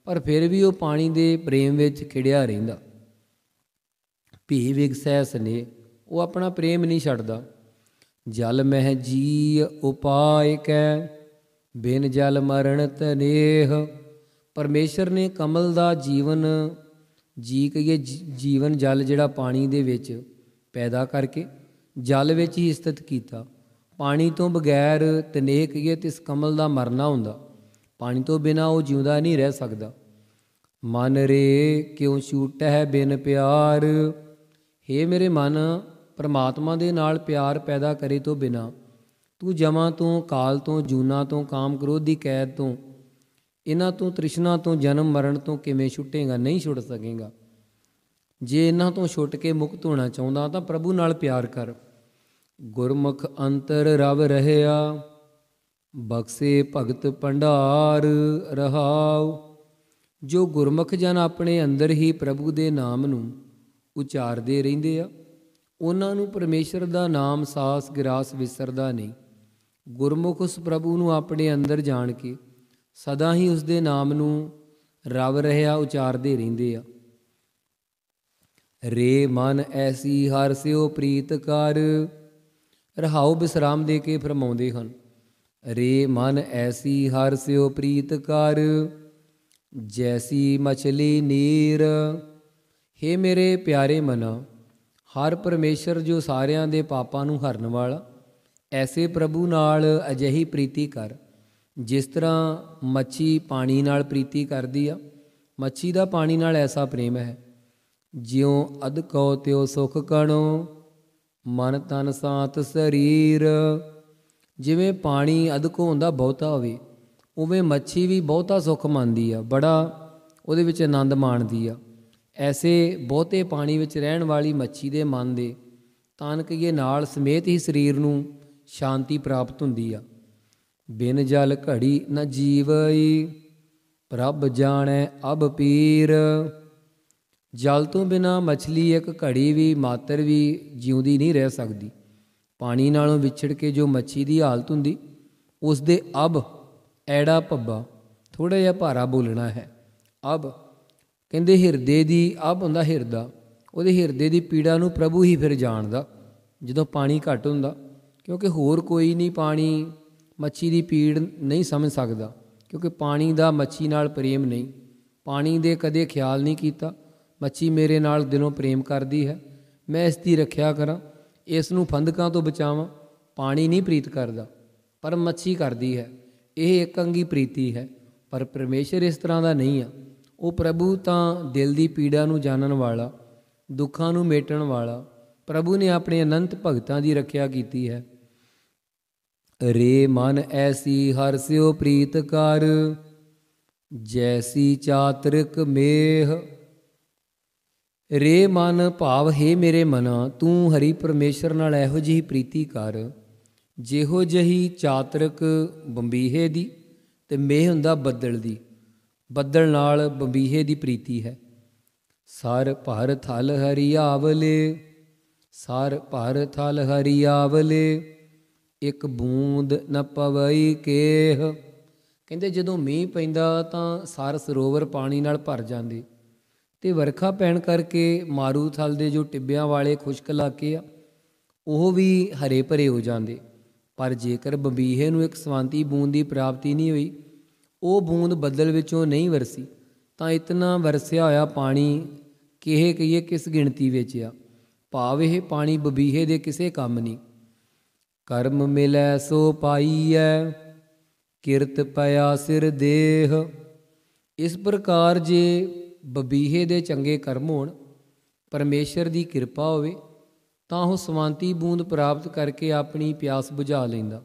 ਪਰ ਫਿਰ ਵੀ ਉਹ ਪਾਣੀ ਦੇ ਪ੍ਰੇਮ ਵਿੱਚ ਖਿੜਿਆ ਰਹਿੰਦਾ ਭੀ ਵਿਗਸੈ ਅਸਨੇਹ ਉਹ ਆਪਣਾ ਪ੍ਰੇਮ ਨਹੀਂ ਛੱਡਦਾ ਜਲ ਮਹਿ ਜੀ ਉਪਾਇ ਕੈ ਬਿਨ ਜਲ ਮਰਨ ਤਨੇਹ ਪਰਮੇਸ਼ਰ ਨੇ ਕਮਲ ਦਾ ਜੀਵਨ ਜੀ ਕਹੀਏ ਜੀਵਨ ਜਲ ਜਿਹੜਾ ਪਾਣੀ ਦੇ ਵਿੱਚ ਪੈਦਾ ਕਰਕੇ ਜਲ ਵਿੱਚ ਹੀ ਸਥਿਤ ਕੀਤਾ ਪਾਣੀ ਤੋਂ ਬਗੈਰ ਤਨੇਹ ਕਹੀਏ ਤੇ ਇਸ ਕਮਲ ਦਾ ਮਰਨਾ ਹੁੰਦਾ ਪਾਣੀ ਤੋਂ ਬਿਨਾ ਉਹ ਜਿਉਂਦਾ ਨਹੀਂ ਰਹਿ ਸਕਦਾ ਮਨ ਰੇ ਕਿਉਂ ਛੂਟੈ ਹੈ ਬਿਨ ਪਿਆਰ हे ਮੇਰੇ ਮਨ ਪਰਮਾਤਮਾ ਦੇ ਨਾਲ ਪਿਆਰ ਪੈਦਾ ਕਰੇ ਤੋਂ ਬਿਨਾ ਤੂੰ ਜਮਾਂ ਤੋਂ ਕਾਲ ਤੋਂ ਜੂਨਾ ਤੋਂ ਕਾਮ ਕ੍ਰੋਧ ਦੀ ਕੈਦ ਤੋਂ ਇਹਨਾਂ ਤੋਂ ਤ੍ਰਿਸ਼ਨਾ ਤੋਂ ਜਨਮ ਮਰਨ ਤੋਂ ਕਿਵੇਂ ਛੁੱਟੇਗਾ ਨਹੀਂ ਛੁੱਟ ਸਕੇਗਾ ਜੇ ਇਹਨਾਂ ਤੋਂ ਛੁੱਟ ਕੇ ਮੁਕਤ ਹੋਣਾ ਚਾਹੁੰਦਾ ਤਾਂ ਪ੍ਰਭੂ ਨਾਲ ਪਿਆਰ ਕਰ ਗੁਰਮੁਖ ਅੰਤਰ ਰਵ ਰਹਿਆ ਬਖਸੇ ਭਗਤ ਪੰਡਾਰ ਰਹਾਉ ਜੋ ਗੁਰਮੁਖ ਜਨ ਆਪਣੇ ਅੰਦਰ ਹੀ ਪ੍ਰਭੂ ਦੇ ਨਾਮ ਨੂੰ ਉਚਾਰਦੇ ਰਹਿੰਦੇ ਆ ਉਹਨਾਂ ਨੂੰ ਪਰਮੇਸ਼ਰ ਦਾ ਨਾਮ ਸਾਸ ਗਿਰਾਸ ਵਿਸਰਦਾ ਨਹੀਂ ਗੁਰਮੁਖ ਉਸ ਪ੍ਰਭੂ ਨੂੰ ਆਪਣੇ ਅੰਦਰ ਜਾਣ ਕੇ ਸਦਾ ਹੀ ਉਸ ਦੇ ਨਾਮ ਨੂੰ ਰਵ ਰਹਿਆ ਉਚਾਰਦੇ ਰਹਿੰਦੇ ਆ ਰੇ ਮਨ ਐਸੀ ਹਰ ਸਿਓ ਪ੍ਰੀਤ ਕਰ ਰਹਾਉ ਬਿਸਰਾਮ ਦੇ ਕੇ ਫਰਮਾਉਂਦੇ ਹਨ ਰੇ ਮਨ ਐਸੀ ਹਰ ਸਿਓ ਪ੍ਰੀਤ ਕਰ ਜੈਸੀ ਮਛਲੀ ਨੀਰ ਹੇ ਮੇਰੇ ਪਿਆਰੇ ਮਨ ਹਰ ਪਰਮੇਸ਼ਰ ਜੋ ਸਾਰਿਆਂ ਦੇ ਪਾਪਾਂ ਨੂੰ ਹਰਨ ਵਾਲਾ ਐਸੇ ਪ੍ਰਭੂ ਨਾਲ ਅਜਹੀ ਪ੍ਰੀਤੀ ਕਰ ਜਿਸ ਤਰ੍ਹਾਂ ਮੱਛੀ ਪਾਣੀ ਨਾਲ ਪ੍ਰੀਤੀ ਕਰਦੀ ਆ ਮੱਛੀ ਦਾ ਪਾਣੀ ਨਾਲ ਐਸਾ ਪ੍ਰੇਮ ਹੈ ਜਿਉ ਅਦ ਕਉ ਤਿਉ ਸੁਖ ਕਣੋ ਮਨ ਤਨ ਸਾਤ ਸਰੀਰ ਜਿਵੇਂ ਪਾਣੀ ਅਦਕੋ ਹੁੰਦਾ ਬਹੁਤਾ ਹੋਵੇ ਉਵੇਂ ਮੱਛੀ ਵੀ ਬਹੁਤਾ ਸੁਖ ਮੰਨਦੀ ਆ ਬੜਾ ਉਹਦੇ ਵਿੱਚ ਆਨੰਦ ਮਾਣਦੀ ਆ ਐਸੇ ਬਹੁਤੇ ਪਾਣੀ ਵਿੱਚ ਰਹਿਣ ਵਾਲੀ ਮੱਛੀ ਦੇ ਮਨ ਦੇ ਤਾਨਕ ਇਹ ਨਾਲ ਸਮੇਤ ਹੀ ਸਰੀਰ ਨੂੰ ਸ਼ਾਂਤੀ ਪ੍ਰਾਪਤ ਹੁੰਦੀ ਆ ਬਿਨ ਜਲ ਘੜੀ ਨ ਜੀਵਈ ਪ੍ਰਭ ਜਾਣੈ ਅਬ ਪੀਰ ਜਲ ਤੋਂ ਬਿਨਾ ਮਛਲੀ ਇੱਕ ਘੜੀ ਵੀ ਮਾਤਰ ਵੀ ਜਿਉਂਦੀ ਨਹੀਂ ਰਹਿ ਸਕਦੀ ਪਾਣੀ ਨਾਲੋਂ ਵਿਛੜ ਕੇ ਜੋ ਮੱਛੀ ਦੀ ਹਾਲਤ ਹੁੰਦੀ ਉਸ ਦੇ ਅਬ ਐੜਾ ਭੱਬਾ ਥੋੜਾ ਜਿਹਾ ਭਾਰਾ ਬੋਲਣਾ ਹੈ ਅਬ ਕਹਿੰਦੇ ਹਿਰਦੇ ਦੀ ਅਬ ਹੁੰਦਾ ਹਿਰਦਾ ਉਹਦੇ ਹਿਰਦੇ ਦੀ ਪੀੜਾ ਨੂੰ ਪ੍ਰਭੂ ਹੀ ਫਿਰ ਜਾਣਦਾ ਜਦੋਂ ਪਾਣੀ ਘਟ ਹੁੰਦਾ ਕਿਉਂਕਿ ਹੋਰ ਕੋਈ ਨਹੀਂ ਪਾਣੀ ਮੱਛੀ ਦੀ ਪੀੜ ਨਹੀਂ ਸਮਝ ਸਕਦਾ ਕਿਉਂਕਿ ਪਾਣੀ ਦਾ ਮੱਛੀ ਨਾਲ ਪ੍ਰੇਮ ਨਹੀਂ ਪਾਣੀ ਦੇ ਕਦੇ ਖਿਆਲ ਨਹੀਂ ਕੀਤਾ ਮੱਛੀ ਮੇਰੇ ਨਾਲ ਦਿਨੋਂ ਪ੍ਰੇਮ ਕਰਦੀ ਹੈ ਮੈਂ ਇਸ ਦੀ ਰੱਖਿਆ ਕਰਾਂ ਇਸ ਨੂੰ ਫੰਦਕਾਂ ਤੋਂ ਬਚਾਵਾਂ ਪਾਣੀ ਨਹੀਂ ਪ੍ਰੀਤ ਕਰਦਾ ਪਰ ਮੱਛੀ ਕਰਦੀ ਹੈ ਇਹ ਇੱਕ ਅੰਗੀ ਪ੍ਰੀਤੀ ਹੈ ਪਰ ਪਰਮੇਸ਼ਰ ਇਸ ਤਰ੍ਹਾਂ ਦਾ ਨਹੀਂ ਆ ਉਹ ਪ੍ਰਭੂ ਤਾਂ ਦਿਲ ਦੀ ਪੀੜਾ ਨੂੰ ਜਾਣਨ ਵਾਲਾ ਦੁੱਖਾਂ ਨੂੰ ਮੇਟਣ ਵਾਲਾ ਪ੍ਰਭੂ ਨੇ ਆਪਣੇ ਅਨੰਤ ਭਗਤਾਂ ਦੀ ਰੱਖਿਆ ਕੀਤੀ ਹੈ ਰੇ ਮਨ ਐਸੀ ਹਰ ਸਿਉ ਪ੍ਰੀਤ ਕਰ ਜੈਸੀ ਚਾਤ੍ਰਿਕ ਮੇਹ ਰੇ ਮਨ ਭਾਵ ਹੈ ਮੇਰੇ ਮਨਾ ਤੂੰ ਹਰੀ ਪਰਮੇਸ਼ਰ ਨਾਲ ਇਹੋ ਜਿਹੀ ਪ੍ਰੀਤੀ ਕਰ ਜਿਹੋ ਜਹੀ ਚਾਤ੍ਰਿਕ ਬੰਬੀਹੇ ਦੀ ਤੇ ਮੇਹ ਹੁੰਦਾ ਬੱਦਲ ਦੀ ਬੱਦਲ ਨਾਲ ਬੰਬੀਹੇ ਦੀ ਪ੍ਰੀਤੀ ਹੈ ਸਰ ਭਾਰਤ ਹਲ ਹਰੀਆਵਲੇ ਸਰ ਭਾਰਤ ਹਲ ਹਰੀਆਵਲੇ ਇੱਕ ਬੂੰਦ ਨ ਪਵਈ ਕੇਹ ਕਹਿੰਦੇ ਜਦੋਂ ਮੀਂਹ ਪੈਂਦਾ ਤਾਂ ਸਾਰ ਸਰੋਵਰ ਪਾਣੀ ਨਾਲ ਭਰ ਜਾਂਦੇ ਤੇ ਵਰਖਾ ਪੈਣ ਕਰਕੇ ਮਾਰੂਥਲ ਦੇ ਜੋ ਟਿੱਬਿਆਂ ਵਾਲੇ ਖੁਸ਼ਕ ਇਲਾਕੇ ਆ ਉਹ ਵੀ ਹਰੇ ਭਰੇ ਹੋ ਜਾਂਦੇ ਪਰ ਜੇਕਰ ਬਬੀਹੇ ਨੂੰ ਇੱਕ ਸਵਾਂਤੀ ਬੂੰਦ ਦੀ ਪ੍ਰਾਪਤੀ ਨਹੀਂ ਹੋਈ ਉਹ ਬੂੰਦ ਬੱਦਲ ਵਿੱਚੋਂ ਨਹੀਂ ਵਰਸੀ ਤਾਂ ਇਤਨਾ ਵਰਸਿਆ ਹੋਇਆ ਪਾਣੀ ਕਿਹੇ ਕਹੀਏ ਕਿਸ ਗਿਣਤੀ ਵਿੱਚ ਆ ਭਾਵ ਇਹ ਪਾਣੀ ਬਬੀਹੇ ਦੇ ਕਿਸੇ ਕੰਮ ਨਹੀਂ ਕਰਮ ਮਿਲੈ ਸੋ ਪਾਈਐ ਕਿਰਤ ਪਿਆ ਸਿਰ ਦੇਹ ਇਸ ਪ੍ਰਕਾਰ ਜੇ ਬਬੀਹੇ ਦੇ ਚੰਗੇ ਕਰਮ ਹੋਣ ਪਰਮੇਸ਼ਰ ਦੀ ਕਿਰਪਾ ਹੋਵੇ ਤਾਂ ਉਹ ਸਵਾਂਤੀ ਬੂੰਦ ਪ੍ਰਾਪਤ ਕਰਕੇ ਆਪਣੀ ਪਿਆਸ ਬੁਝਾ ਲੈਂਦਾ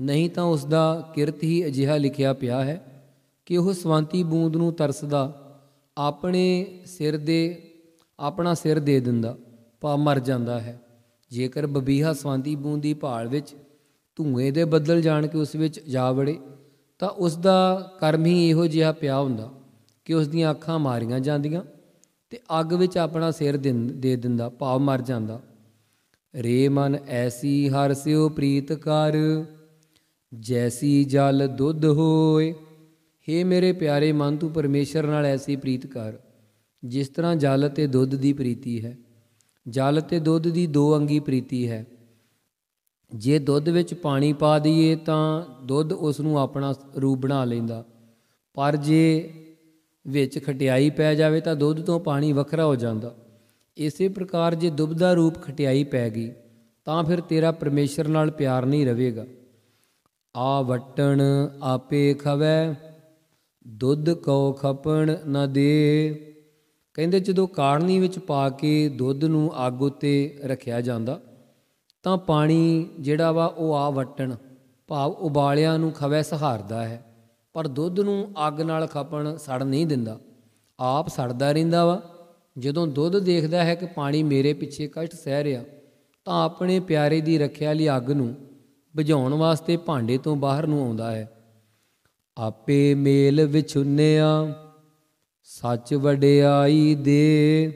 ਨਹੀਂ ਤਾਂ ਉਸ ਦਾ ਕਿਰਤ ਹੀ ਅਜਿਹਾ ਲਿਖਿਆ ਪਿਆ ਹੈ ਕਿ ਉਹ ਸਵਾਂਤੀ ਬੂੰਦ ਨੂੰ ਤਰਸਦਾ ਆਪਣੇ ਸਿਰ ਦੇ ਆਪਣਾ ਸਿਰ ਦੇ ਦਿੰਦਾ ਪਾ ਮਰ ਜਾਂਦਾ ਹੈ ਜੇਕਰ ਬਬੀਹਾ ਸਵਾਂਦੀ ਬੂੰਦੀ ਭਾਲ ਵਿੱਚ ਧੂਏ ਦੇ ਬੱਦਲ ਜਾਣ ਕੇ ਉਸ ਵਿੱਚ ਜਾ ਵੜੇ ਤਾਂ ਉਸ ਦਾ ਕਰਮ ਹੀ ਇਹੋ ਜਿਹਾ ਪਿਆ ਹੁੰਦਾ ਕਿ ਉਸ ਦੀਆਂ ਅੱਖਾਂ ਮਾਰੀਆਂ ਜਾਂਦੀਆਂ ਤੇ ਅੱਗ ਵਿੱਚ ਆਪਣਾ ਸਿਰ ਦੇ ਦਿੰਦਾ ਭਾਵ ਮਰ ਜਾਂਦਾ ਰੇ ਮਨ ਐਸੀ ਹਰ ਸਿਉ ਪ੍ਰੀਤ ਕਰ ਜੈਸੀ ਜਲ ਦੁੱਧ ਹੋਏ हे ਮੇਰੇ ਪਿਆਰੇ ਮਨ ਤੂੰ ਪਰਮੇਸ਼ਰ ਨਾਲ ਐਸੀ ਪ੍ਰੀਤ ਕਰ ਜਿਸ ਤਰ੍ਹਾਂ ਜਲ ਤੇ ਦੁੱਧ ਦੀ ਪ੍ਰੀਤੀ ਹੈ ਜਲ ਤੇ ਦੁੱਧ ਦੀ ਦੋ ਅੰਗੀ ਪ੍ਰੀਤੀ ਹੈ ਜੇ ਦੁੱਧ ਵਿੱਚ ਪਾਣੀ ਪਾ ਦਈਏ ਤਾਂ ਦੁੱਧ ਉਸ ਨੂੰ ਆਪਣਾ ਰੂਪ ਬਣਾ ਲੈਂਦਾ ਪਰ ਜੇ ਵਿੱਚ ਖਟਿਆਈ ਪੈ ਜਾਵੇ ਤਾਂ ਦੁੱਧ ਤੋਂ ਪਾਣੀ ਵੱਖਰਾ ਹੋ ਜਾਂਦਾ ਇਸੇ ਪ੍ਰਕਾਰ ਜੇ ਦੁੱਧ ਦਾ ਰੂਪ ਖਟਿਆਈ ਪੈ ਗਈ ਤਾਂ ਫਿਰ ਤੇਰਾ ਪਰਮੇਸ਼ਰ ਨਾਲ ਪਿਆਰ ਨਹੀਂ ਰਹੇਗਾ ਆ ਵਟਣ ਆਪੇ ਖਵੈ ਦੁੱਧ ਕੋ ਖਪਣ ਨਾ ਦੇ ਕਹਿੰਦੇ ਜਦੋਂ ਕਾੜਨੀ ਵਿੱਚ ਪਾ ਕੇ ਦੁੱਧ ਨੂੰ ਅੱਗ ਉੱਤੇ ਰੱਖਿਆ ਜਾਂਦਾ ਤਾਂ ਪਾਣੀ ਜਿਹੜਾ ਵਾ ਉਹ ਆ ਵਟਣ ਭਾਵ ਉਬਾਲਿਆਂ ਨੂੰ ਖਵੇ ਸਹਾਰਦਾ ਹੈ ਪਰ ਦੁੱਧ ਨੂੰ ਅੱਗ ਨਾਲ ਖਪਣ ਸੜ ਨਹੀਂ ਦਿੰਦਾ ਆਪ ਸੜਦਾ ਰਹਿੰਦਾ ਵਾ ਜਦੋਂ ਦੁੱਧ ਦੇਖਦਾ ਹੈ ਕਿ ਪਾਣੀ ਮੇਰੇ ਪਿੱਛੇ ਕਸ਼ਟ ਸਹਿ ਰਿਹਾ ਤਾਂ ਆਪਣੇ ਪਿਆਰੇ ਦੀ ਰੱਖਿਆ ਲਈ ਅੱਗ ਨੂੰ ਬੁਝਾਉਣ ਵਾਸਤੇ ਭਾਂਡੇ ਤੋਂ ਬਾਹਰ ਨੂੰ ਆਉਂਦਾ ਹੈ ਆਪੇ ਮੇਲ ਵਿਛੁੰਨਿਆ ਸੱਚ ਵਡਿਆਈ ਦੇ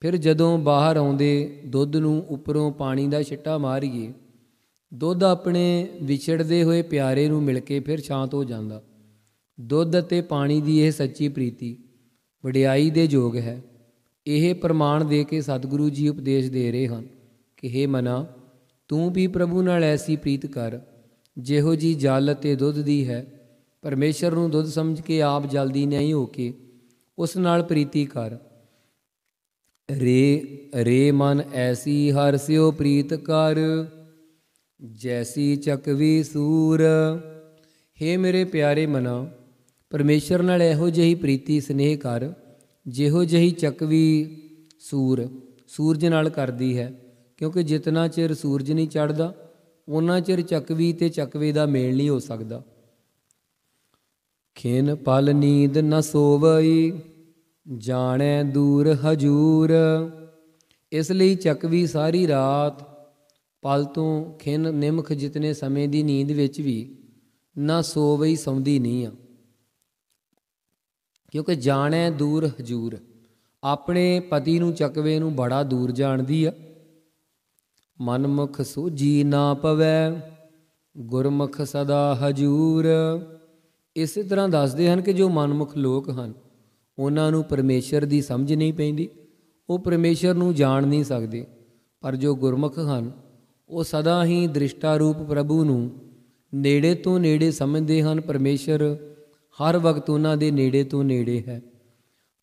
ਫਿਰ ਜਦੋਂ ਬਾਹਰ ਆਉਂਦੇ ਦੁੱਧ ਨੂੰ ਉੱਪਰੋਂ ਪਾਣੀ ਦਾ ਛਿੱਟਾ ਮਾਰੀਏ ਦੁੱਧ ਆਪਣੇ ਵਿਛੜਦੇ ਹੋਏ ਪਿਆਰੇ ਨੂੰ ਮਿਲ ਕੇ ਫਿਰ ਸ਼ਾਂਤ ਹੋ ਜਾਂਦਾ ਦੁੱਧ ਅਤੇ ਪਾਣੀ ਦੀ ਇਹ ਸੱਚੀ ਪ੍ਰੀਤੀ ਵਡਿਆਈ ਦੇ ਯੋਗ ਹੈ ਇਹ ਪ੍ਰਮਾਣ ਦੇ ਕੇ ਸਤਿਗੁਰੂ ਜੀ ਉਪਦੇਸ਼ ਦੇ ਰਹੇ ਹਨ ਕਿ हे ਮਨਾ ਤੂੰ ਵੀ ਪ੍ਰਭੂ ਨਾਲ ਐਸੀ ਪ੍ਰੀਤ ਕਰ ਜਿਹੋ ਜੀ ਜਲ ਅਤੇ ਦੁੱਧ ਦੀ ਹੈ ਪਰਮੇਸ਼ਰ ਨੂੰ ਦੁੱਧ ਸਮਝ ਕੇ ਆਪ ਜਲਦੀ ਨਹੀਂ ਹੋ ਕੇ ਉਸ ਨਾਲ ਪ੍ਰੀਤੀ ਕਰ ਰੇ ਰੇ ਮਨ ਐਸੀ ਹਰ ਸਿਓ ਪ੍ਰੀਤ ਕਰ ਜੈਸੀ ਚਕਵੀ ਸੂਰ ਹੇ ਮੇਰੇ ਪਿਆਰੇ ਮਨਾ ਪਰਮੇਸ਼ਰ ਨਾਲ ਇਹੋ ਜਿਹੀ ਪ੍ਰੀਤੀ ਸਨੇਹ ਕਰ ਜਿਹੋ ਜਿਹੀ ਚਕਵੀ ਸੂਰ ਸੂਰਜ ਨਾਲ ਕਰਦੀ ਹੈ ਕਿਉਂਕਿ ਜਿਤਨਾ ਚਿਰ ਸੂਰਜ ਨਹੀਂ ਚੜਦਾ ਉਹਨਾਂ ਚਿਰ ਚੱਕਵੀ ਤੇ ਚੱਕਵੇ ਦਾ ਮੇਲ ਨਹੀਂ ਹੋ ਸਕਦਾ ਖਿਨ ਪਲ ਨੀਂਦ ਨ ਸੋਵਈ ਜਾਣੈ ਦੂਰ ਹਜੂਰ ਇਸ ਲਈ ਚੱਕਵੀ ਸਾਰੀ ਰਾਤ ਪਲ ਤੋਂ ਖਿਨ ਨਿਮਖ ਜਿਤਨੇ ਸਮੇਂ ਦੀ ਨੀਂਦ ਵਿੱਚ ਵੀ ਨਾ ਸੋਵਈ ਸੌਂਦੀ ਨਹੀਂ ਆ ਕਿਉਂਕਿ ਜਾਣੈ ਦੂਰ ਹਜੂਰ ਆਪਣੇ ਪਤੀ ਨੂੰ ਚੱਕਵੇ ਨੂੰ ਬੜਾ ਦੂਰ ਜਾਣਦੀ ਆ ਮਨਮੁਖ ਸੋਜੀ ਨਾ ਪਵੈ ਗੁਰਮੁਖ ਸਦਾ ਹਜੂਰ ਇਸੇ ਤਰ੍ਹਾਂ ਦੱਸਦੇ ਹਨ ਕਿ ਜੋ ਮਨਮੁਖ ਲੋਕ ਹਨ ਉਹਨਾਂ ਨੂੰ ਪਰਮੇਸ਼ਰ ਦੀ ਸਮਝ ਨਹੀਂ ਪੈਂਦੀ ਉਹ ਪਰਮੇਸ਼ਰ ਨੂੰ ਜਾਣ ਨਹੀਂ ਸਕਦੇ ਪਰ ਜੋ ਗੁਰਮੁਖ ਹਨ ਉਹ ਸਦਾ ਹੀ ਦ੍ਰਿਸ਼ਟਾ ਰੂਪ ਪ੍ਰਭੂ ਨੂੰ ਨੇੜੇ ਤੋਂ ਨੇੜੇ ਸਮਝਦੇ ਹਨ ਪਰਮੇਸ਼ਰ ਹਰ ਵਕਤ ਉਹਨਾਂ ਦੇ ਨੇੜੇ ਤੋਂ ਨੇੜੇ ਹੈ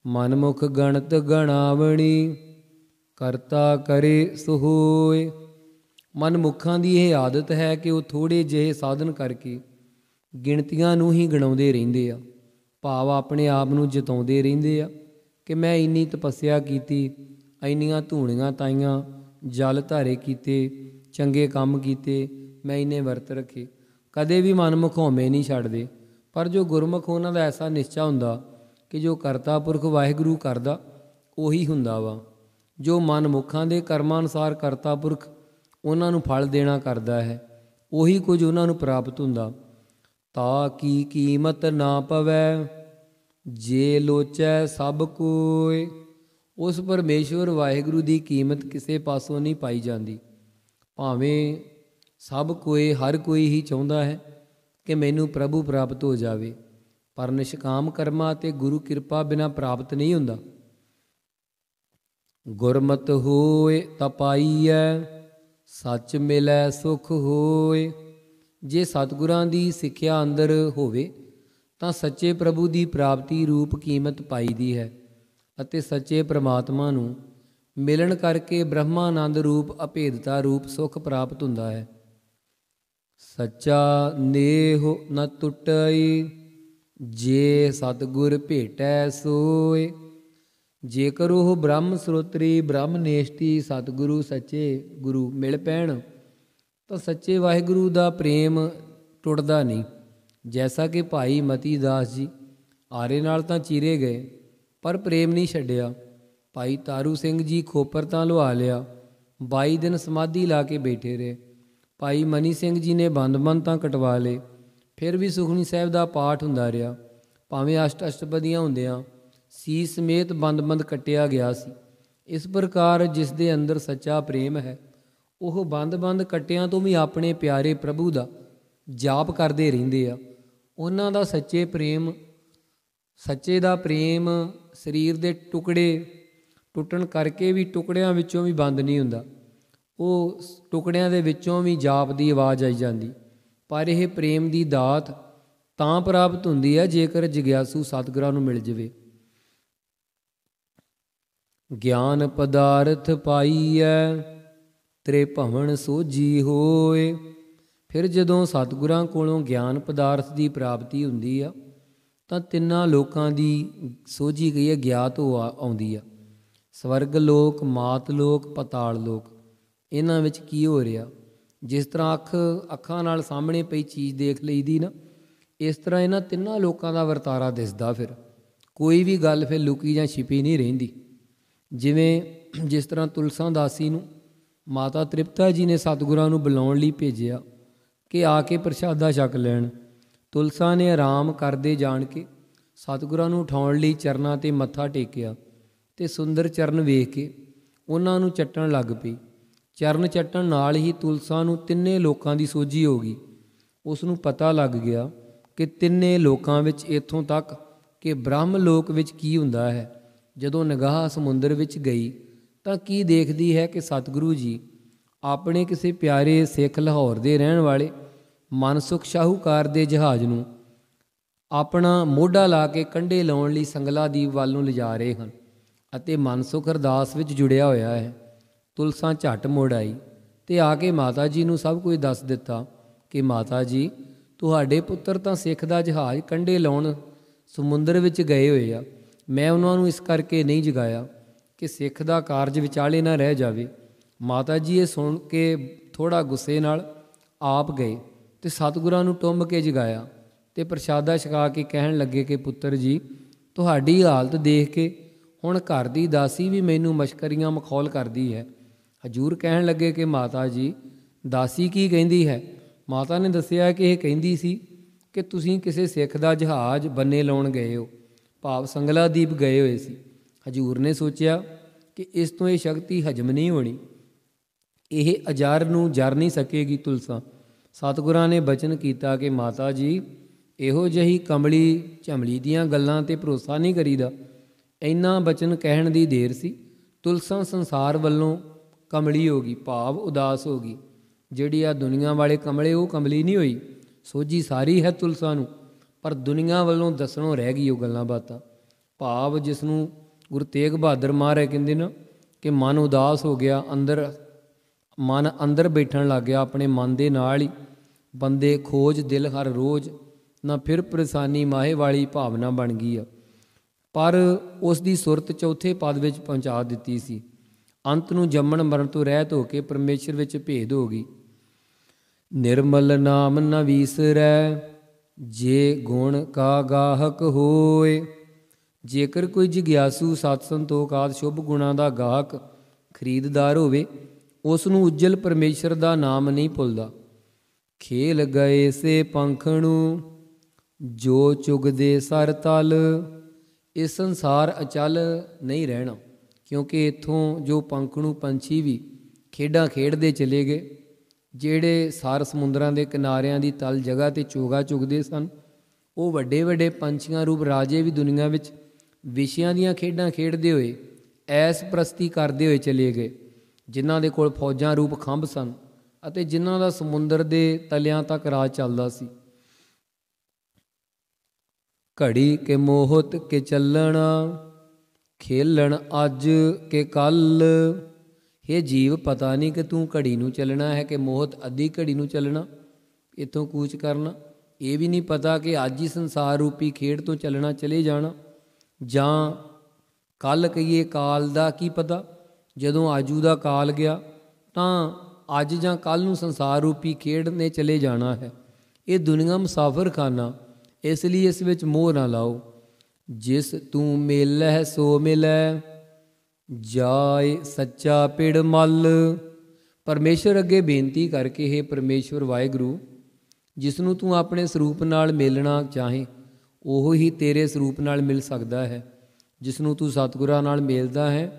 ਮਨਮੁਖ ਗਣਤ ਗਣਾਵਣੀ ਕਰਤਾ ਕਰੇ ਸੁਹੋਏ ਮਨਮੁਖਾਂ ਦੀ ਇਹ ਆਦਤ ਹੈ ਕਿ ਉਹ ਥੋੜੇ ਜਿਹੇ ਸਾਧਨ ਕਰਕੇ ਗਿਣਤੀਆਂ ਨੂੰ ਹੀ ਗਿਣਾਉਂਦੇ ਰਹਿੰਦੇ ਆ ਭਾਵ ਆਪਣੇ ਆਪ ਨੂੰ ਜਿਤਾਉਂਦੇ ਰਹਿੰਦੇ ਆ ਕਿ ਮੈਂ ਇੰਨੀ ਤਪੱਸਿਆ ਕੀਤੀ ਇੰਨੀਆਂ ਧੂਣੀਆਂ ਤਾਈਆਂ ਜਲ ਧਾਰੇ ਕੀਤੇ ਚੰਗੇ ਕੰਮ ਕੀਤੇ ਮੈਂ ਇਹਨੇ ਵਰਤ ਰੱਖੇ ਕਦੇ ਵੀ ਮਨ ਮੁਖੋਂਵੇਂ ਨਹੀਂ ਛੱਡਦੇ ਪਰ ਜੋ ਗੁਰਮੁਖ ਉਹਨਾਂ ਦਾ ਐਸਾ ਨਿਸ਼ਚਾ ਹੁੰਦਾ ਕਿ ਜੋ ਕਰਤਾ ਪੁਰਖ ਵਾਹਿਗੁਰੂ ਕਰਦਾ ਉਹੀ ਹੁੰਦਾ ਵਾ ਜੋ ਮਨ ਮੁਖਾਂ ਦੇ ਕਰਮਾਂ ਅਨੁਸਾਰ ਕਰਤਾ ਪੁਰਖ ਉਹਨਾਂ ਨੂੰ ਫਲ ਦੇਣਾ ਕਰਦਾ ਹੈ ਉਹੀ ਕੁਝ ਉਹਨਾਂ ਨੂੰ ਪ੍ਰਾਪਤ ਹੁੰਦਾ ਤਾ ਕੀ ਕੀਮਤ ਨਾ ਪਵੈ ਜੇ ਲੋਚੈ ਸਭ ਕੋਏ ਉਸ ਪਰਮੇਸ਼ਵਰ ਵਾਹਿਗੁਰੂ ਦੀ ਕੀਮਤ ਕਿਸੇ ਪਾਸੋਂ ਨਹੀਂ ਪਾਈ ਜਾਂਦੀ ਭਾਵੇਂ ਸਭ ਕੋਈ ਹਰ ਕੋਈ ਹੀ ਚਾਹੁੰਦਾ ਹੈ ਕਿ ਮੈਨੂੰ ਪ੍ਰਭੂ ਪ੍ਰਾਪਤ ਹੋ ਜਾਵੇ ਪਰ ਨਿਸ਼ਕਾਮ ਕਰਮਾ ਤੇ ਗੁਰੂ ਕਿਰਪਾ ਬਿਨਾ ਪ੍ਰਾਪਤ ਨਹੀਂ ਹੁੰਦਾ ਗੁਰਮਤ ਹੋਏ ਤਪਾਈਐ ਸੱਚ ਮਿਲੈ ਸੁਖ ਹੋਏ ਜੇ ਸਤਿਗੁਰਾਂ ਦੀ ਸਿੱਖਿਆ ਅੰਦਰ ਹੋਵੇ ਤਾਂ ਸੱਚੇ ਪ੍ਰਭੂ ਦੀ ਪ੍ਰਾਪਤੀ ਰੂਪ ਕੀਮਤ ਪਾਈਦੀ ਹੈ ਅਤੇ ਸੱਚੇ ਪ੍ਰਮਾਤਮਾ ਨੂੰ ਮਿਲਣ ਕਰਕੇ ਬ੍ਰਹਮਾਨੰਦ ਰੂਪ ਅਭੇਦਤਾ ਰੂਪ ਸੁਖ ਪ੍ਰਾਪਤ ਹੁੰਦਾ ਹੈ ਸੱਚਾ ਨੇਹ ਨ ਟੁੱਟਈ ਜੇ ਸਤਗੁਰ ਭੇਟੈ ਸੋਏ ਜੇਕਰ ਉਹ ਬ੍ਰਹਮ ਸਰੋਤਰੀ ਬ੍ਰਹਮ ਨੇਸ਼ਤੀ ਸਤਗੁਰੂ ਸੱਚੇ ਗੁਰੂ ਮਿਲ ਪੈਣ ਤਾਂ ਸੱਚੇ ਵਾਹਿਗੁਰੂ ਦਾ ਪ੍ਰੇਮ ਟੁੱਟਦਾ ਨਹੀਂ ਜੈਸਾ ਕਿ ਭਾਈ ਮਤੀ ਦਾਸ ਜੀ ਆਰੇ ਨਾਲ ਤਾਂ ਚੀਰੇ ਗਏ ਪਰ ਪ੍ਰੇਮ ਨਹੀਂ ਛੱਡਿਆ ਭਾਈ ਤਾਰੂ ਸਿੰਘ ਜੀ ਖੋਪਰ ਤਾਂ ਲਵਾ ਲਿਆ 22 ਦਿਨ ਸਮਾਧੀ ਲਾ ਕੇ ਬੈਠੇ ਰਹੇ ਭਾਈ ਮਨੀ ਸਿੰਘ ਜੀ ਨੇ ਬੰਦ ਤਾਂ ਕਟਵਾ ਲਏ ਫਿਰ ਵੀ ਸੁਖਨੀ ਸਾਹਿਬ ਦਾ ਪਾਠ ਹੁੰਦਾ ਰਿਹਾ ਭਾਵੇਂ ਅਸ਼ਟ ਅਸ਼ਟਪਦੀਆਂ ਹੁੰਦਿਆਂ ਸੀਸ ਸਮੇਤ ਬੰਦ ਕਟਿਆ ਗਿਆ ਸੀ ਇਸ ਪ੍ਰਕਾਰ ਜਿਸ ਦੇ ਅੰਦਰ ਸੱਚਾ ਪ੍ਰੇਮ ਹੈ ਉਹ ਬੰਦ-ਬੰਦ ਕਟਿਆਂ ਤੋਂ ਵੀ ਆਪਣੇ ਪਿਆਰੇ ਪ੍ਰਭੂ ਦਾ ਜਾਪ ਕਰਦੇ ਰਹਿੰਦੇ ਆ ਉਹਨਾਂ ਦਾ ਸੱਚੇ ਪ੍ਰੇਮ ਸੱਚੇ ਦਾ ਪ੍ਰੇਮ ਸਰੀਰ ਦੇ ਟੁਕੜੇ ਟੁੱਟਣ ਕਰਕੇ ਵੀ ਟੁਕੜਿਆਂ ਵਿੱਚੋਂ ਵੀ ਬੰਦ ਨਹੀਂ ਹੁੰਦਾ ਉਹ ਟੁਕੜਿਆਂ ਦੇ ਵਿੱਚੋਂ ਵੀ ਜਾਪ ਦੀ ਆਵਾਜ਼ ਆਈ ਜਾਂਦੀ ਪਰ ਇਹ ਪ੍ਰੇਮ ਦੀ ਦਾਤ ਤਾਂ ਪ੍ਰਾਪਤ ਹੁੰਦੀ ਹੈ ਜੇਕਰ ਜਿਗਿਆਸੂ ਸਤਿਗੁਰਾਂ ਨੂੰ ਮਿਲ ਜਵੇ ਗਿਆਨ ਪਦਾਰਥ ਪਾਈਐ ਤੇਰੇ ਭਵਨ ਸੋਜੀ ਹੋਏ ਫਿਰ ਜਦੋਂ ਸਤਿਗੁਰਾਂ ਕੋਲੋਂ ਗਿਆਨ ਪਦਾਰਥ ਦੀ ਪ੍ਰਾਪਤੀ ਹੁੰਦੀ ਆ ਤਾਂ ਤਿੰਨਾਂ ਲੋਕਾਂ ਦੀ ਸੋਝੀ ਗਈ ਹੈ ਗਿਆਤ ਹੋ ਆਉਂਦੀ ਆ ਸਵਰਗ ਲੋਕ ਮਾਤ ਲੋਕ ਪਤਾਲ ਲੋਕ ਇਹਨਾਂ ਵਿੱਚ ਕੀ ਹੋ ਰਿਹਾ ਜਿਸ ਤਰ੍ਹਾਂ ਅੱਖ ਅੱਖਾਂ ਨਾਲ ਸਾਹਮਣੇ ਪਈ ਚੀਜ਼ ਦੇਖ ਲਈਦੀ ਨਾ ਇਸ ਤਰ੍ਹਾਂ ਇਹਨਾਂ ਤਿੰਨਾਂ ਲੋਕਾਂ ਦਾ ਵਰਤਾਰਾ ਦਿਸਦਾ ਫਿਰ ਕੋਈ ਵੀ ਗੱਲ ਫਿਰ ਲੁਕੀ ਜਾਂ ਛਿਪੀ ਨਹੀਂ ਰਹਿੰਦੀ ਜਿਵੇਂ ਜਿਸ ਤਰ੍ਹਾਂ ਤੁਲਸਾਂ ਦਾਸੀ ਨੂੰ ਮਾਤਾ ਤ੍ਰਿਪਤਾ ਜੀ ਨੇ ਸਤਿਗੁਰਾਂ ਨੂੰ ਬੁਲਾਉਣ ਲਈ ਭੇਜਿਆ ਕਿ ਆ ਕੇ ਪ੍ਰਸ਼ਾਦਾ ਛਕ ਲੈਣ ਤੁਲਸਾ ਨੇ ਆਰਾਮ ਕਰਦੇ ਜਾਣ ਕੇ ਸਤਿਗੁਰਾਂ ਨੂੰ ਉਠਾਉਣ ਲਈ ਚਰਨਾਂ ਤੇ ਮੱਥਾ ਟੇਕਿਆ ਤੇ ਸੁੰਦਰ ਚਰਨ ਵੇਖ ਕੇ ਉਹਨਾਂ ਨੂੰ ਚੱਟਣ ਲੱਗ ਪਈ ਚਰਨ ਚੱਟਣ ਨਾਲ ਹੀ ਤੁਲਸਾ ਨੂੰ ਤਿੰਨੇ ਲੋਕਾਂ ਦੀ ਸੋਝੀ ਹੋ ਗਈ ਉਸ ਨੂੰ ਪਤਾ ਲੱਗ ਗਿਆ ਕਿ ਤਿੰਨੇ ਲੋਕਾਂ ਵਿੱਚ ਇੱਥੋਂ ਤੱਕ ਕਿ ਬ੍ਰਹਮ ਲੋਕ ਵਿੱਚ ਕੀ ਹੁੰਦਾ ਹੈ ਜਦੋਂ ਨਿਗਾਹ ਸਮੁੰਦਰ ਵਿੱਚ ਗਈ ਤਾਂ ਕੀ ਦੇਖਦੀ ਹੈ ਕਿ ਸਤਿਗੁਰੂ ਜੀ ਆਪਣੇ ਕਿਸੇ ਪਿਆਰੇ ਸਿੱਖ ਲਾਹੌਰ ਦੇ ਰਹਿਣ ਵਾਲੇ ਮਨਸੁਖ ਸ਼ਾਹੂਕਾਰ ਦੇ ਜਹਾਜ਼ ਨੂੰ ਆਪਣਾ ਮੋਢਾ ਲਾ ਕੇ ਕੰਢੇ ਲਾਉਣ ਲਈ ਸੰਗਲਾ ਦੀਪ ਵੱਲ ਨੂੰ ਲਿਜਾ ਰਹੇ ਹਨ ਅਤੇ ਮਨਸੁਖ ਅਰਦਾਸ ਵਿੱਚ ਜੁੜਿਆ ਹੋਇਆ ਹੈ ਤੁਲਸਾਂ ਝਟ ਮੋੜ ਆਈ ਤੇ ਆ ਕੇ ਮਾਤਾ ਜੀ ਨੂੰ ਸਭ ਕੁਝ ਦੱਸ ਦਿੱਤਾ ਕਿ ਮਾਤਾ ਜੀ ਤੁਹਾਡੇ ਪੁੱਤਰ ਤਾਂ ਸਿੱਖ ਦਾ ਜਹਾਜ਼ ਕੰਢੇ ਲਾਉਣ ਸਮੁੰਦਰ ਵਿੱਚ ਗਏ ਹੋਏ ਆ ਮੈਂ ਉਹਨਾਂ ਨੂੰ ਇਸ ਕਰਕੇ ਨਹੀਂ ਜਗਾਇਆ ਕਿ ਸਿੱਖ ਦਾ ਕਾਰਜ ਵਿਚਾਲੇ ਨਾ ਰਹਿ ਜਾਵੇ ਮਾਤਾ ਜੀ ਇਹ ਸੁਣ ਕੇ ਥੋੜਾ ਗੁੱਸੇ ਨਾਲ ਆਪ ਗਏ ਤੇ ਸਤਿਗੁਰਾਂ ਨੂੰ ਟੁੰਮ ਕੇ ਜਗਾਇਆ ਤੇ ਪ੍ਰਸ਼ਾਦਾ ਛਕਾ ਕੇ ਕਹਿਣ ਲੱਗੇ ਕਿ ਪੁੱਤਰ ਜੀ ਤੁਹਾਡੀ ਹਾਲਤ ਦੇਖ ਕੇ ਹੁਣ ਘਰ ਦੀ ਦਾਸੀ ਵੀ ਮੈਨੂੰ ਮਸ਼ਕਰੀਆਂ ਮਖੌਲ ਕਰਦੀ ਹੈ ਹਜੂਰ ਕਹਿਣ ਲੱਗੇ ਕਿ ਮਾਤਾ ਜੀ ਦਾਸੀ ਕੀ ਕਹਿੰਦੀ ਹੈ ਮਾਤਾ ਨੇ ਦੱਸਿਆ ਕਿ ਇਹ ਕਹਿੰਦੀ ਸੀ ਕਿ ਤੁਸੀਂ ਕਿਸੇ ਸਿੱਖ ਦਾ ਜਹਾਜ਼ ਬੰਨੇ ਲਾਉਣ ਗਏ ਹੋ ਭਾਵ ਸੰਗਲਾ ਦੀਪ ਗਏ ਹੋਏ ਸੀ ਹਜੂਰ ਨੇ ਸੋਚਿਆ ਕਿ ਇਸ ਤੋਂ ਇਹ ਸ਼ਕਤੀ ਹਜਮ ਨਹੀਂ ਹੋਣੀ ਇਹ ਅਜਾਰ ਨੂੰ ਜਰ ਨਹੀਂ ਸਕੇਗੀ ਤੁਲਸਾ ਸਤਿਗੁਰਾਂ ਨੇ ਬਚਨ ਕੀਤਾ ਕਿ ਮਾਤਾ ਜੀ ਇਹੋ ਜਹੀ ਕਮਲੀ ਝਮਲੀ ਦੀਆਂ ਗੱਲਾਂ ਤੇ ਭਰੋਸਾ ਨਹੀਂ ਕਰੀਦਾ ਇੰਨਾ ਬਚਨ ਕਹਿਣ ਦੀ ਦੇਰ ਸੀ ਤੁਲਸਾ ਸੰਸਾਰ ਵੱਲੋਂ ਕਮਲੀ ਹੋ ਗਈ ਭਾਵ ਉਦਾਸ ਹੋ ਗਈ ਜਿਹੜੀ ਆ ਦੁਨੀਆ ਵਾਲੇ ਕਮਲੇ ਉਹ ਕਮਲੀ ਨਹੀਂ ਹੋਈ ਸੋਜੀ ਸਾਰੀ ਹੈ ਤੁਲਸਾ ਨੂੰ ਪਰ ਦੁਨੀਆ ਵੱਲੋਂ ਦੱਸਣੋਂ ਰਹਿ ਗਈ ਉਹ ਗੱਲਾਂ ਬਾਤਾਂ ਭਾਵ ਜਿਸ ਨੂੰ ਗੁਰੂ ਤੇਗ ਬਹਾਦਰ ਮਹਾਰਾਜ ਕਹਿੰਦੇ ਨਾ ਕਿ ਮਨ ਉਦਾਸ ਹੋ ਗਿਆ ਅੰਦਰ ਮਨ ਅੰਦਰ ਬੈਠਣ ਲੱਗ ਗਿਆ ਆਪਣੇ ਮਨ ਦੇ ਨਾਲ ਹੀ ਬੰਦੇ ਖੋਜ ਦਿਲ ਹਰ ਰੋਜ਼ ਨਾ ਫਿਰ ਪਰੇਸ਼ਾਨੀ ਮਾਹੇ ਵਾਲੀ ਭਾਵਨਾ ਬਣ ਗਈ ਆ ਪਰ ਉਸ ਦੀ ਸੁਰਤ ਚੌਥੇ ਪਦ ਵਿੱਚ ਪਹੁੰਚਾ ਦਿੱਤੀ ਸੀ ਅੰਤ ਨੂੰ ਜੰਮਣ ਮਰਨ ਤੋਂ ਰਹਿਤ ਹੋ ਕੇ ਪਰਮੇਸ਼ਰ ਵਿੱਚ ਭੇਦ ਹੋ ਗਈ ਨਿਰਮਲ ਨਾਮ ਨਾ ਵੀਸਰੈ ਜੇ ਗੁਣ ਕਾ ਗਾਹਕ ਹੋਏ ਜੇਕਰ ਕੋਈ ਜਿਗਿਆਸੂ ਸੰਤੋਖ ਆਦ ਸ਼ੁਭ ਗੁਣਾ ਦਾ ਗਾਹਕ ਖਰੀਦਦਾਰ ਹੋਵੇ ਉਸ ਨੂੰ ਉਜਲ ਪਰਮੇਸ਼ਰ ਦਾ ਨਾਮ ਨਹੀਂ ਭੁੱਲਦਾ ਖੇਲ ਗਏ ਸੇ ਪੰਖਣੂ ਜੋ ਚੁਗਦੇ ਸਰ ਤਲ ਇਸ ਸੰਸਾਰ ਅਚਲ ਨਹੀਂ ਰਹਿਣਾ ਕਿਉਂਕਿ ਇਥੋਂ ਜੋ ਪੰਖਣੂ ਪੰਛੀ ਵੀ ਖੇਡਾਂ ਖੇਡਦੇ ਚਲੇ ਗਏ ਜਿਹੜੇ ਸਾਰ ਸਮੁੰਦਰਾਂ ਦੇ ਕਿਨਾਰਿਆਂ ਦੀ ਤਲ ਜਗ੍ਹਾ ਤੇ ਚੋਗਾ ਚੁਗਦੇ ਸਨ ਉਹ ਵੱਡੇ ਵੱਡੇ ਪੰਛੀਆਂ ਰੂਪ ਰਾਜੇ ਵੀ ਦੁਨੀਆ ਵਿੱਚ ਵਿਸ਼ਿਆਂ ਦੀਆਂ ਖੇਡਾਂ ਖੇਡਦੇ ਹੋਏ ਐਸ ਪ੍ਰਸਤੀ ਕਰਦੇ ਹੋਏ ਚਲੇ ਗਏ ਜਿਨ੍ਹਾਂ ਦੇ ਕੋਲ ਫੌਜਾਂ ਰੂਪ ਖੰਭ ਸਨ ਅਤੇ ਜਿਨ੍ਹਾਂ ਦਾ ਸਮੁੰਦਰ ਦੇ ਤਲਿਆਂ ਤੱਕ ਰਾਜ ਚੱਲਦਾ ਸੀ ਘੜੀ ਕੇ ਮੋਹਤ ਕੇ ਚੱਲਣਾ ਖੇਲਣ ਅੱਜ ਕੇ ਕੱਲ ਇਹ ਜੀਵ ਪਤਾ ਨਹੀਂ ਕਿ ਤੂੰ ਘੜੀ ਨੂੰ ਚੱਲਣਾ ਹੈ ਕਿ ਮੋਹਤ ਅੱਧੀ ਘੜੀ ਨੂੰ ਚੱਲਣਾ ਇਥੋਂ ਕੂਚ ਕਰਨਾ ਇਹ ਵੀ ਨਹੀਂ ਪਤਾ ਕਿ ਅੱਜ ਹੀ ਸੰਸਾਰ ਰੂਪੀ ਖੇਡ ਤੋਂ ਚੱਲਣਾ ਚਲੇ ਜਾਣਾ ਜਾਂ ਕੱਲ ਕਹੀਏ ਕਾਲ ਦਾ ਕੀ ਪਤਾ ਜਦੋਂ ਆਜੂ ਦਾ ਕਾਲ ਗਿਆ ਤਾਂ ਅੱਜ ਜਾਂ ਕੱਲ ਨੂੰ ਸੰਸਾਰ ਰੂਪੀ ਖੇਡ ਨੇ ਚਲੇ ਜਾਣਾ ਹੈ ਇਹ ਦੁਨੀਆ ਮੁਸਾਫਰ ਖਾਨਾ ਇਸ ਲਈ ਇਸ ਵਿੱਚ ਮੋਹ ਨਾ ਲਾਓ ਜਿਸ ਤੂੰ ਮਿਲੈ ਸੋ ਮਿਲੈ ਜਾਏ ਸੱਚਾ ਪਿੜ ਮਲ ਪਰਮੇਸ਼ਰ ਅੱਗੇ ਬੇਨਤੀ ਕਰਕੇ ਹੈ ਪਰਮੇਸ਼ਰ ਵਾਹਿਗੁਰੂ ਜਿਸ ਨੂੰ ਤੂੰ ਆਪਣੇ ਸਰੂਪ ਨਾਲ ਮਿਲਣਾ ਚਾਹੇ ਉਹ ਹੀ ਤੇਰੇ ਸਰੂਪ ਨਾਲ ਮਿਲ ਸਕਦਾ ਹੈ ਜਿਸ ਨੂੰ ਤੂੰ ਸਤਿਗੁਰਾਂ ਨਾਲ ਮਿਲਦਾ ਹੈ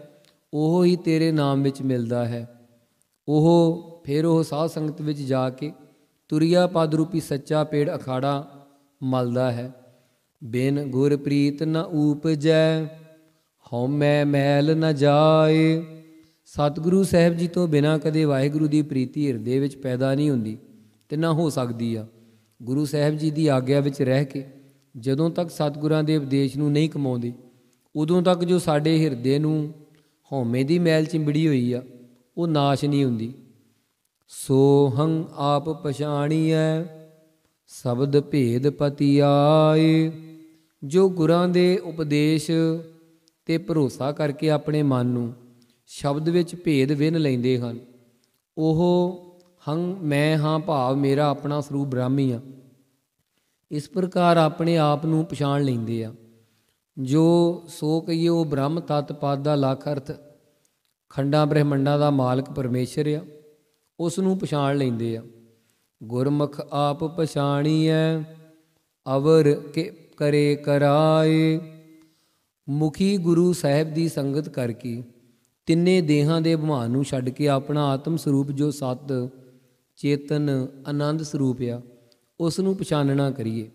ਉਹ ਹੀ ਤੇਰੇ ਨਾਮ ਵਿੱਚ ਮਿਲਦਾ ਹੈ ਉਹ ਫਿਰ ਉਹ ਸਾਧ ਸੰਗਤ ਵਿੱਚ ਜਾ ਕੇ ਤੁਰਿਆ ਪਦ ਰੂਪੀ ਸੱਚਾ ਪੇੜ ਅਖਾੜਾ ਮਲਦਾ ਹੈ ਬਿਨ ਗੁਰ ਪ੍ਰੀਤ ਨ ਉਪਜੈ ਹਉਮੈ ਮੈਲ ਨ ਜਾਏ ਸਤਿਗੁਰੂ ਸਾਹਿਬ ਜੀ ਤੋਂ ਬਿਨਾ ਕਦੇ ਵਾਹਿਗੁਰੂ ਦੀ ਪ੍ਰੀਤੀ ਹਿਰਦੇ ਵਿੱਚ ਪੈਦਾ ਨਹੀਂ ਹੁੰਦੀ ਤੇ ਨਾ ਹੋ ਸਕਦੀ ਆ ਗੁਰੂ ਸਾਹਿਬ ਜੀ ਦੀ ਆਗਿਆ ਵਿੱਚ ਰਹਿ ਕੇ ਜਦੋਂ ਤੱਕ ਸਤਿਗੁਰਾਂ ਦੇ ਉਪਦੇਸ਼ ਨੂੰ ਨਹੀਂ ਕਮਾਉਂਦੇ ਉਦੋਂ ਤੱਕ ਜੋ ਸਾਡੇ ਹਿਰਦੇ ਨੂੰ ਹਉਮੈ ਦੀ ਮੈਲ ਚਿੰਬੜੀ ਹੋਈ ਆ ਉਹ ਨਾਸ਼ ਨਹੀਂ ਹੁੰਦੀ ਸੋਹੰ ਆਪ ਪਛਾਣੀਐ ਸ਼ਬਦ ਭੇਦ ਪਤੀ ਆਏ ਜੋ ਗੁਰਾਂ ਦੇ ਉਪਦੇਸ਼ ਤੇ ਭਰੋਸਾ ਕਰਕੇ ਆਪਣੇ ਮਨ ਨੂੰ ਸ਼ਬਦ ਵਿੱਚ ਭੇਦ ਵਿੰਨ ਲੈਂਦੇ ਹਨ ਉਹ ਹੰ ਮੈਂ ਹਾਂ ਭਾਵ ਮੇਰਾ ਆਪਣਾ ਸਰੂਪ ਬ੍ਰਾਹਮੀ ਆ ਇਸ ਪ੍ਰਕਾਰ ਆਪਣੇ ਆਪ ਨੂੰ ਪਛਾਣ ਲੈਂਦੇ ਆ ਜੋ ਸੋ ਕਹੀਏ ਉਹ ਬ੍ਰਹਮ ਤਤ ਪਦ ਦਾ ਲਖ ਅਰਥ ਖੰਡਾਂ ਬ੍ਰਹਿਮੰਡਾਂ ਦਾ ਮਾਲਕ ਪਰਮੇਸ਼ਰ ਆ ਉਸ ਨੂੰ ਪਛਾਣ ਲੈਂਦੇ ਆ ਗੁਰਮੁਖ ਆਪ ਪਛਾਣੀਐ ਅਵਰ ਕੇ ਕਰੇ ਕਰਾਏ ਮੁਖੀ ਗੁਰੂ ਸਾਹਿਬ ਦੀ ਸੰਗਤ ਕਰਕੇ ਤਿੰਨੇ ਦੇਹਾਂ ਦੇ ਭਵਾਨ ਨੂੰ ਛੱਡ ਕੇ ਆਪਣਾ ਆਤਮ ਸਰੂਪ ਜੋ ਸਤ ਚੇਤਨ ਆਨੰਦ ਸਰੂਪ ਆ ਉਸ ਨੂੰ ਪਛਾਣਨਾ ਕਰੀਏ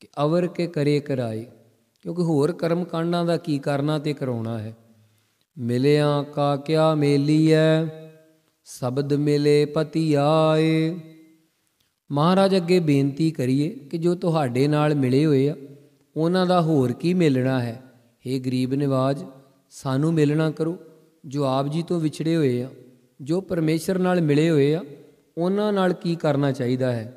ਕਿ ਅਵਰ ਕੇ ਕਰੇ ਕਰਾਏ ਕਿਉਂਕਿ ਹੋਰ ਕਰਮ ਕਾਂਡਾਂ ਦਾ ਕੀ ਕਰਨਾ ਤੇ ਕਰਾਉਣਾ ਹੈ ਮਿਲਿਆ ਕਾ ਕਿਆ ਮੇਲੀਐ ਸ਼ਬਦ ਮਿਲੇ ਪਤੀ ਆਏ ਮਹਾਰਾਜ ਅੱਗੇ ਬੇਨਤੀ ਕਰੀਏ ਕਿ ਜੋ ਤੁਹਾਡੇ ਨਾਲ ਮਿਲੇ ਹੋਏ ਆ ਉਹਨਾਂ ਦਾ ਹੋਰ ਕੀ ਮਿਲਣਾ ਹੈ हे ਗਰੀਬ ਨਿਵਾਜ ਸਾਨੂੰ ਮਿਲਣਾ ਕਰੋ ਜੋ ਆਪ ਜੀ ਤੋਂ ਵਿਛੜੇ ਹੋਏ ਆ ਜੋ ਪਰਮੇਸ਼ਰ ਨਾਲ ਮਿਲੇ ਹੋਏ ਆ ਉਹਨਾਂ ਨਾਲ ਕੀ ਕਰਨਾ ਚਾਹੀਦਾ ਹੈ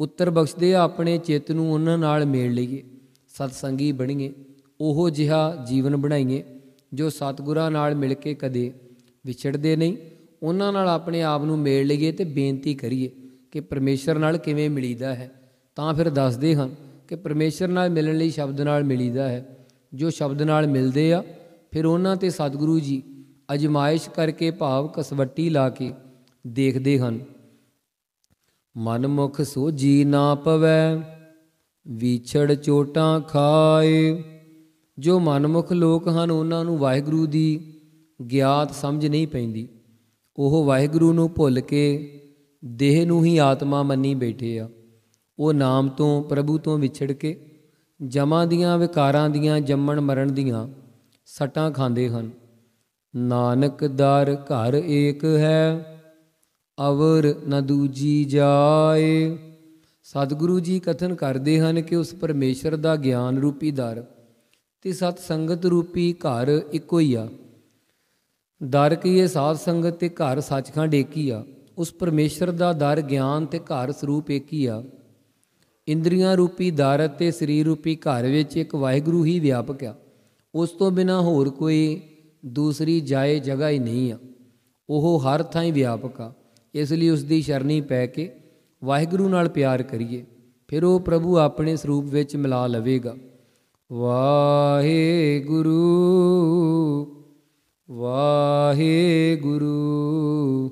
ਉੱਤਰ ਬਖਸ਼ਦੇ ਆਪਣੇ ਚਿੱਤ ਨੂੰ ਉਹਨਾਂ ਨਾਲ ਮੇਲ ਲਈਏ ਸਤਸੰਗੀ ਬਣੀਏ ਉਹੋ ਜਿਹਾ ਜੀਵਨ ਬਣਾਈਏ ਜੋ ਸਤਗੁਰਾਂ ਨਾਲ ਮਿਲ ਕੇ ਕਦੇ ਵਿਛੜਦੇ ਨਹੀਂ ਉਹਨਾਂ ਨਾਲ ਆਪਣੇ ਆਪ ਨੂੰ ਮੇਲ ਲਈਏ ਤੇ ਬੇਨਤੀ ਕਰੀਏ ਕਿ ਪਰਮੇਸ਼ਰ ਨਾਲ ਕਿਵੇਂ ਮਿਲੀਦਾ ਹੈ ਤਾਂ ਫਿਰ ਦੱਸਦੇ ਹਨ ਕਿ ਪਰਮੇਸ਼ਰ ਨਾਲ ਮਿਲਣ ਲਈ ਸ਼ਬਦ ਨਾਲ ਮਿਲੀਦਾ ਹੈ ਜੋ ਸ਼ਬਦ ਨਾਲ ਮਿਲਦੇ ਆ ਫਿਰ ਉਹਨਾਂ ਤੇ ਸਤਿਗੁਰੂ ਜੀ ਅਜਮਾਇਸ਼ ਕਰਕੇ ਭਾਵ ਕਸਵੱਟੀ ਲਾ ਕੇ ਦੇਖਦੇ ਹਨ ਮਨਮੁਖ ਸੋਜੀ ਨਾ ਪਵੈ ਵਿਛੜ ਚੋਟਾਂ ਖਾਏ ਜੋ ਮਨਮੁਖ ਲੋਕ ਹਨ ਉਹਨਾਂ ਨੂੰ ਵਾਹਿਗੁਰੂ ਦੀ ਗਿਆਤ ਸਮਝ ਨਹੀਂ ਪੈਂਦੀ ਉਹ ਵਾਹਿਗੁਰੂ ਨੂੰ ਭੁੱਲ ਕੇ ਦੇਹ ਨੂੰ ਹੀ ਆਤਮਾ ਮੰਨੀ ਬੈਠੇ ਆ ਉਹ ਨਾਮ ਤੋਂ ਪ੍ਰਭੂ ਤੋਂ ਵਿਛੜ ਕੇ ਜਮਾਂ ਦੀਆਂ ਵਿਕਾਰਾਂ ਦੀਆਂ ਜੰਮਣ ਮਰਨ ਦੀਆਂ ਸਟਾਂ ਖਾਂਦੇ ਹਨ ਨਾਨਕ ਦਰ ਘਰ ਏਕ ਹੈ ਅਵਰ ਨ ਦੂਜੀ ਜਾਏ ਸਤਿਗੁਰੂ ਜੀ ਕਥਨ ਕਰਦੇ ਹਨ ਕਿ ਉਸ ਪਰਮੇਸ਼ਰ ਦਾ ਗਿਆਨ ਰੂਪੀ ਦਰ ਤੇ ਸਤ ਸੰਗਤ ਰੂਪੀ ਘਰ ਇੱਕੋ ਹੀ ਆ ਦਰ ਕੀ ਇਹ ਸਾਧ ਸੰਗਤ ਤੇ ਘਰ ਸੱਚਖੰਡ ਇੱਕ ਹੀ ਆ ਉਸ ਪਰਮੇਸ਼ਰ ਦਾ ਦਰ ਗਿਆਨ ਤੇ ਘਰ ਸਰੂਪ ਇੱਕ ਹੀ ਆ ਇੰਦਰੀਆਂ ਰੂਪੀ ਦਰ ਤੇ ਸਰੀਰ ਰੂਪੀ ਘਰ ਵਿੱਚ ਇੱਕ ਵਾਹਿਗੁਰੂ ਹੀ ਵਿਆਪਕ ਆ ਉਸ ਤੋਂ ਬਿਨਾ ਹੋਰ ਕੋਈ ਦੂਸਰੀ ਜਾਏ ਜਗ੍ਹਾ ਹੀ ਨਹੀਂ ਆ ਉਹ ਹਰ ਥਾਂ ਹੀ ਵਿਆਪਕ ਆ ਇਸ ਲਈ ਉਸ ਦੀ ਸ਼ਰਣੀ ਪੈ ਕੇ ਵਾਹਿਗੁਰੂ ਨਾਲ ਪਿਆਰ ਕਰੀਏ ਫਿਰ ਉਹ ਪ੍ਰਭੂ ਆਪਣੇ ਸਰੂਪ ਵਿੱਚ ਮਿਲਾ ਲਵੇਗਾ ਵਾਹਿਗੁਰੂ ਵਾਹਿਗੁਰੂ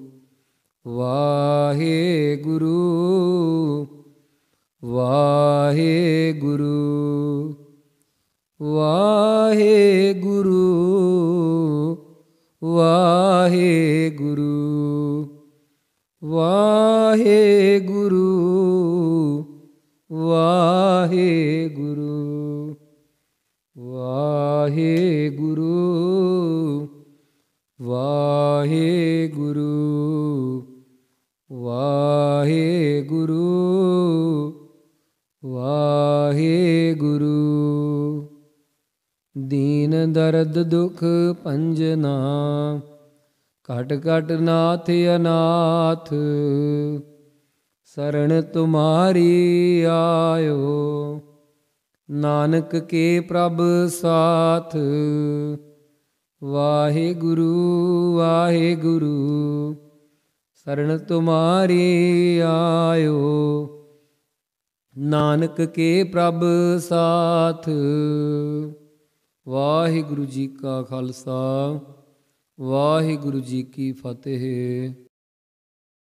ਵਾਹਿਗੁਰੂ ਵਾਹਿਗੁਰੂ ਵਾਹਿਗੁਰੂ ਵਾਹਿਗੁਰੂ ਵਾਹੇ ਵਾਹੇ ਵਾਹੇ ਗੁਰੂ ਗੁਰੂ ਗੁਰੂ ਵਾਹੇ ਗੁਰੂ ਵਾਹੇ ਗੁਰੂ ਵਾਹੇ ਗੁਰੂ ਦੀਨ ਦਰਦ ਦੁਖ ਪੰਜਨਾ ਘਟ ਘਟ ਨਾਥ ਅਨਾਥ ਸਰਣ ਤੁਮਾਰੀ ਆਇਓ ਨਾਨਕ ਕੇ ਪ੍ਰਭ ਸਾਥ ਵਾਹਿਗੁਰੂ ਵਾਹਿਗੁਰੂ ਸਰਣ ਤੁਮਾਰੀ ਆਇਓ ਨਾਨਕ ਕੇ ਪ੍ਰਭ ਸਾਥ ਵਾਹਿਗੁਰੂ ਜੀ ਕਾ ਖਾਲਸਾ ਵਾਹਿਗੁਰੂ ਜੀ ਕੀ ਫਤਿਹ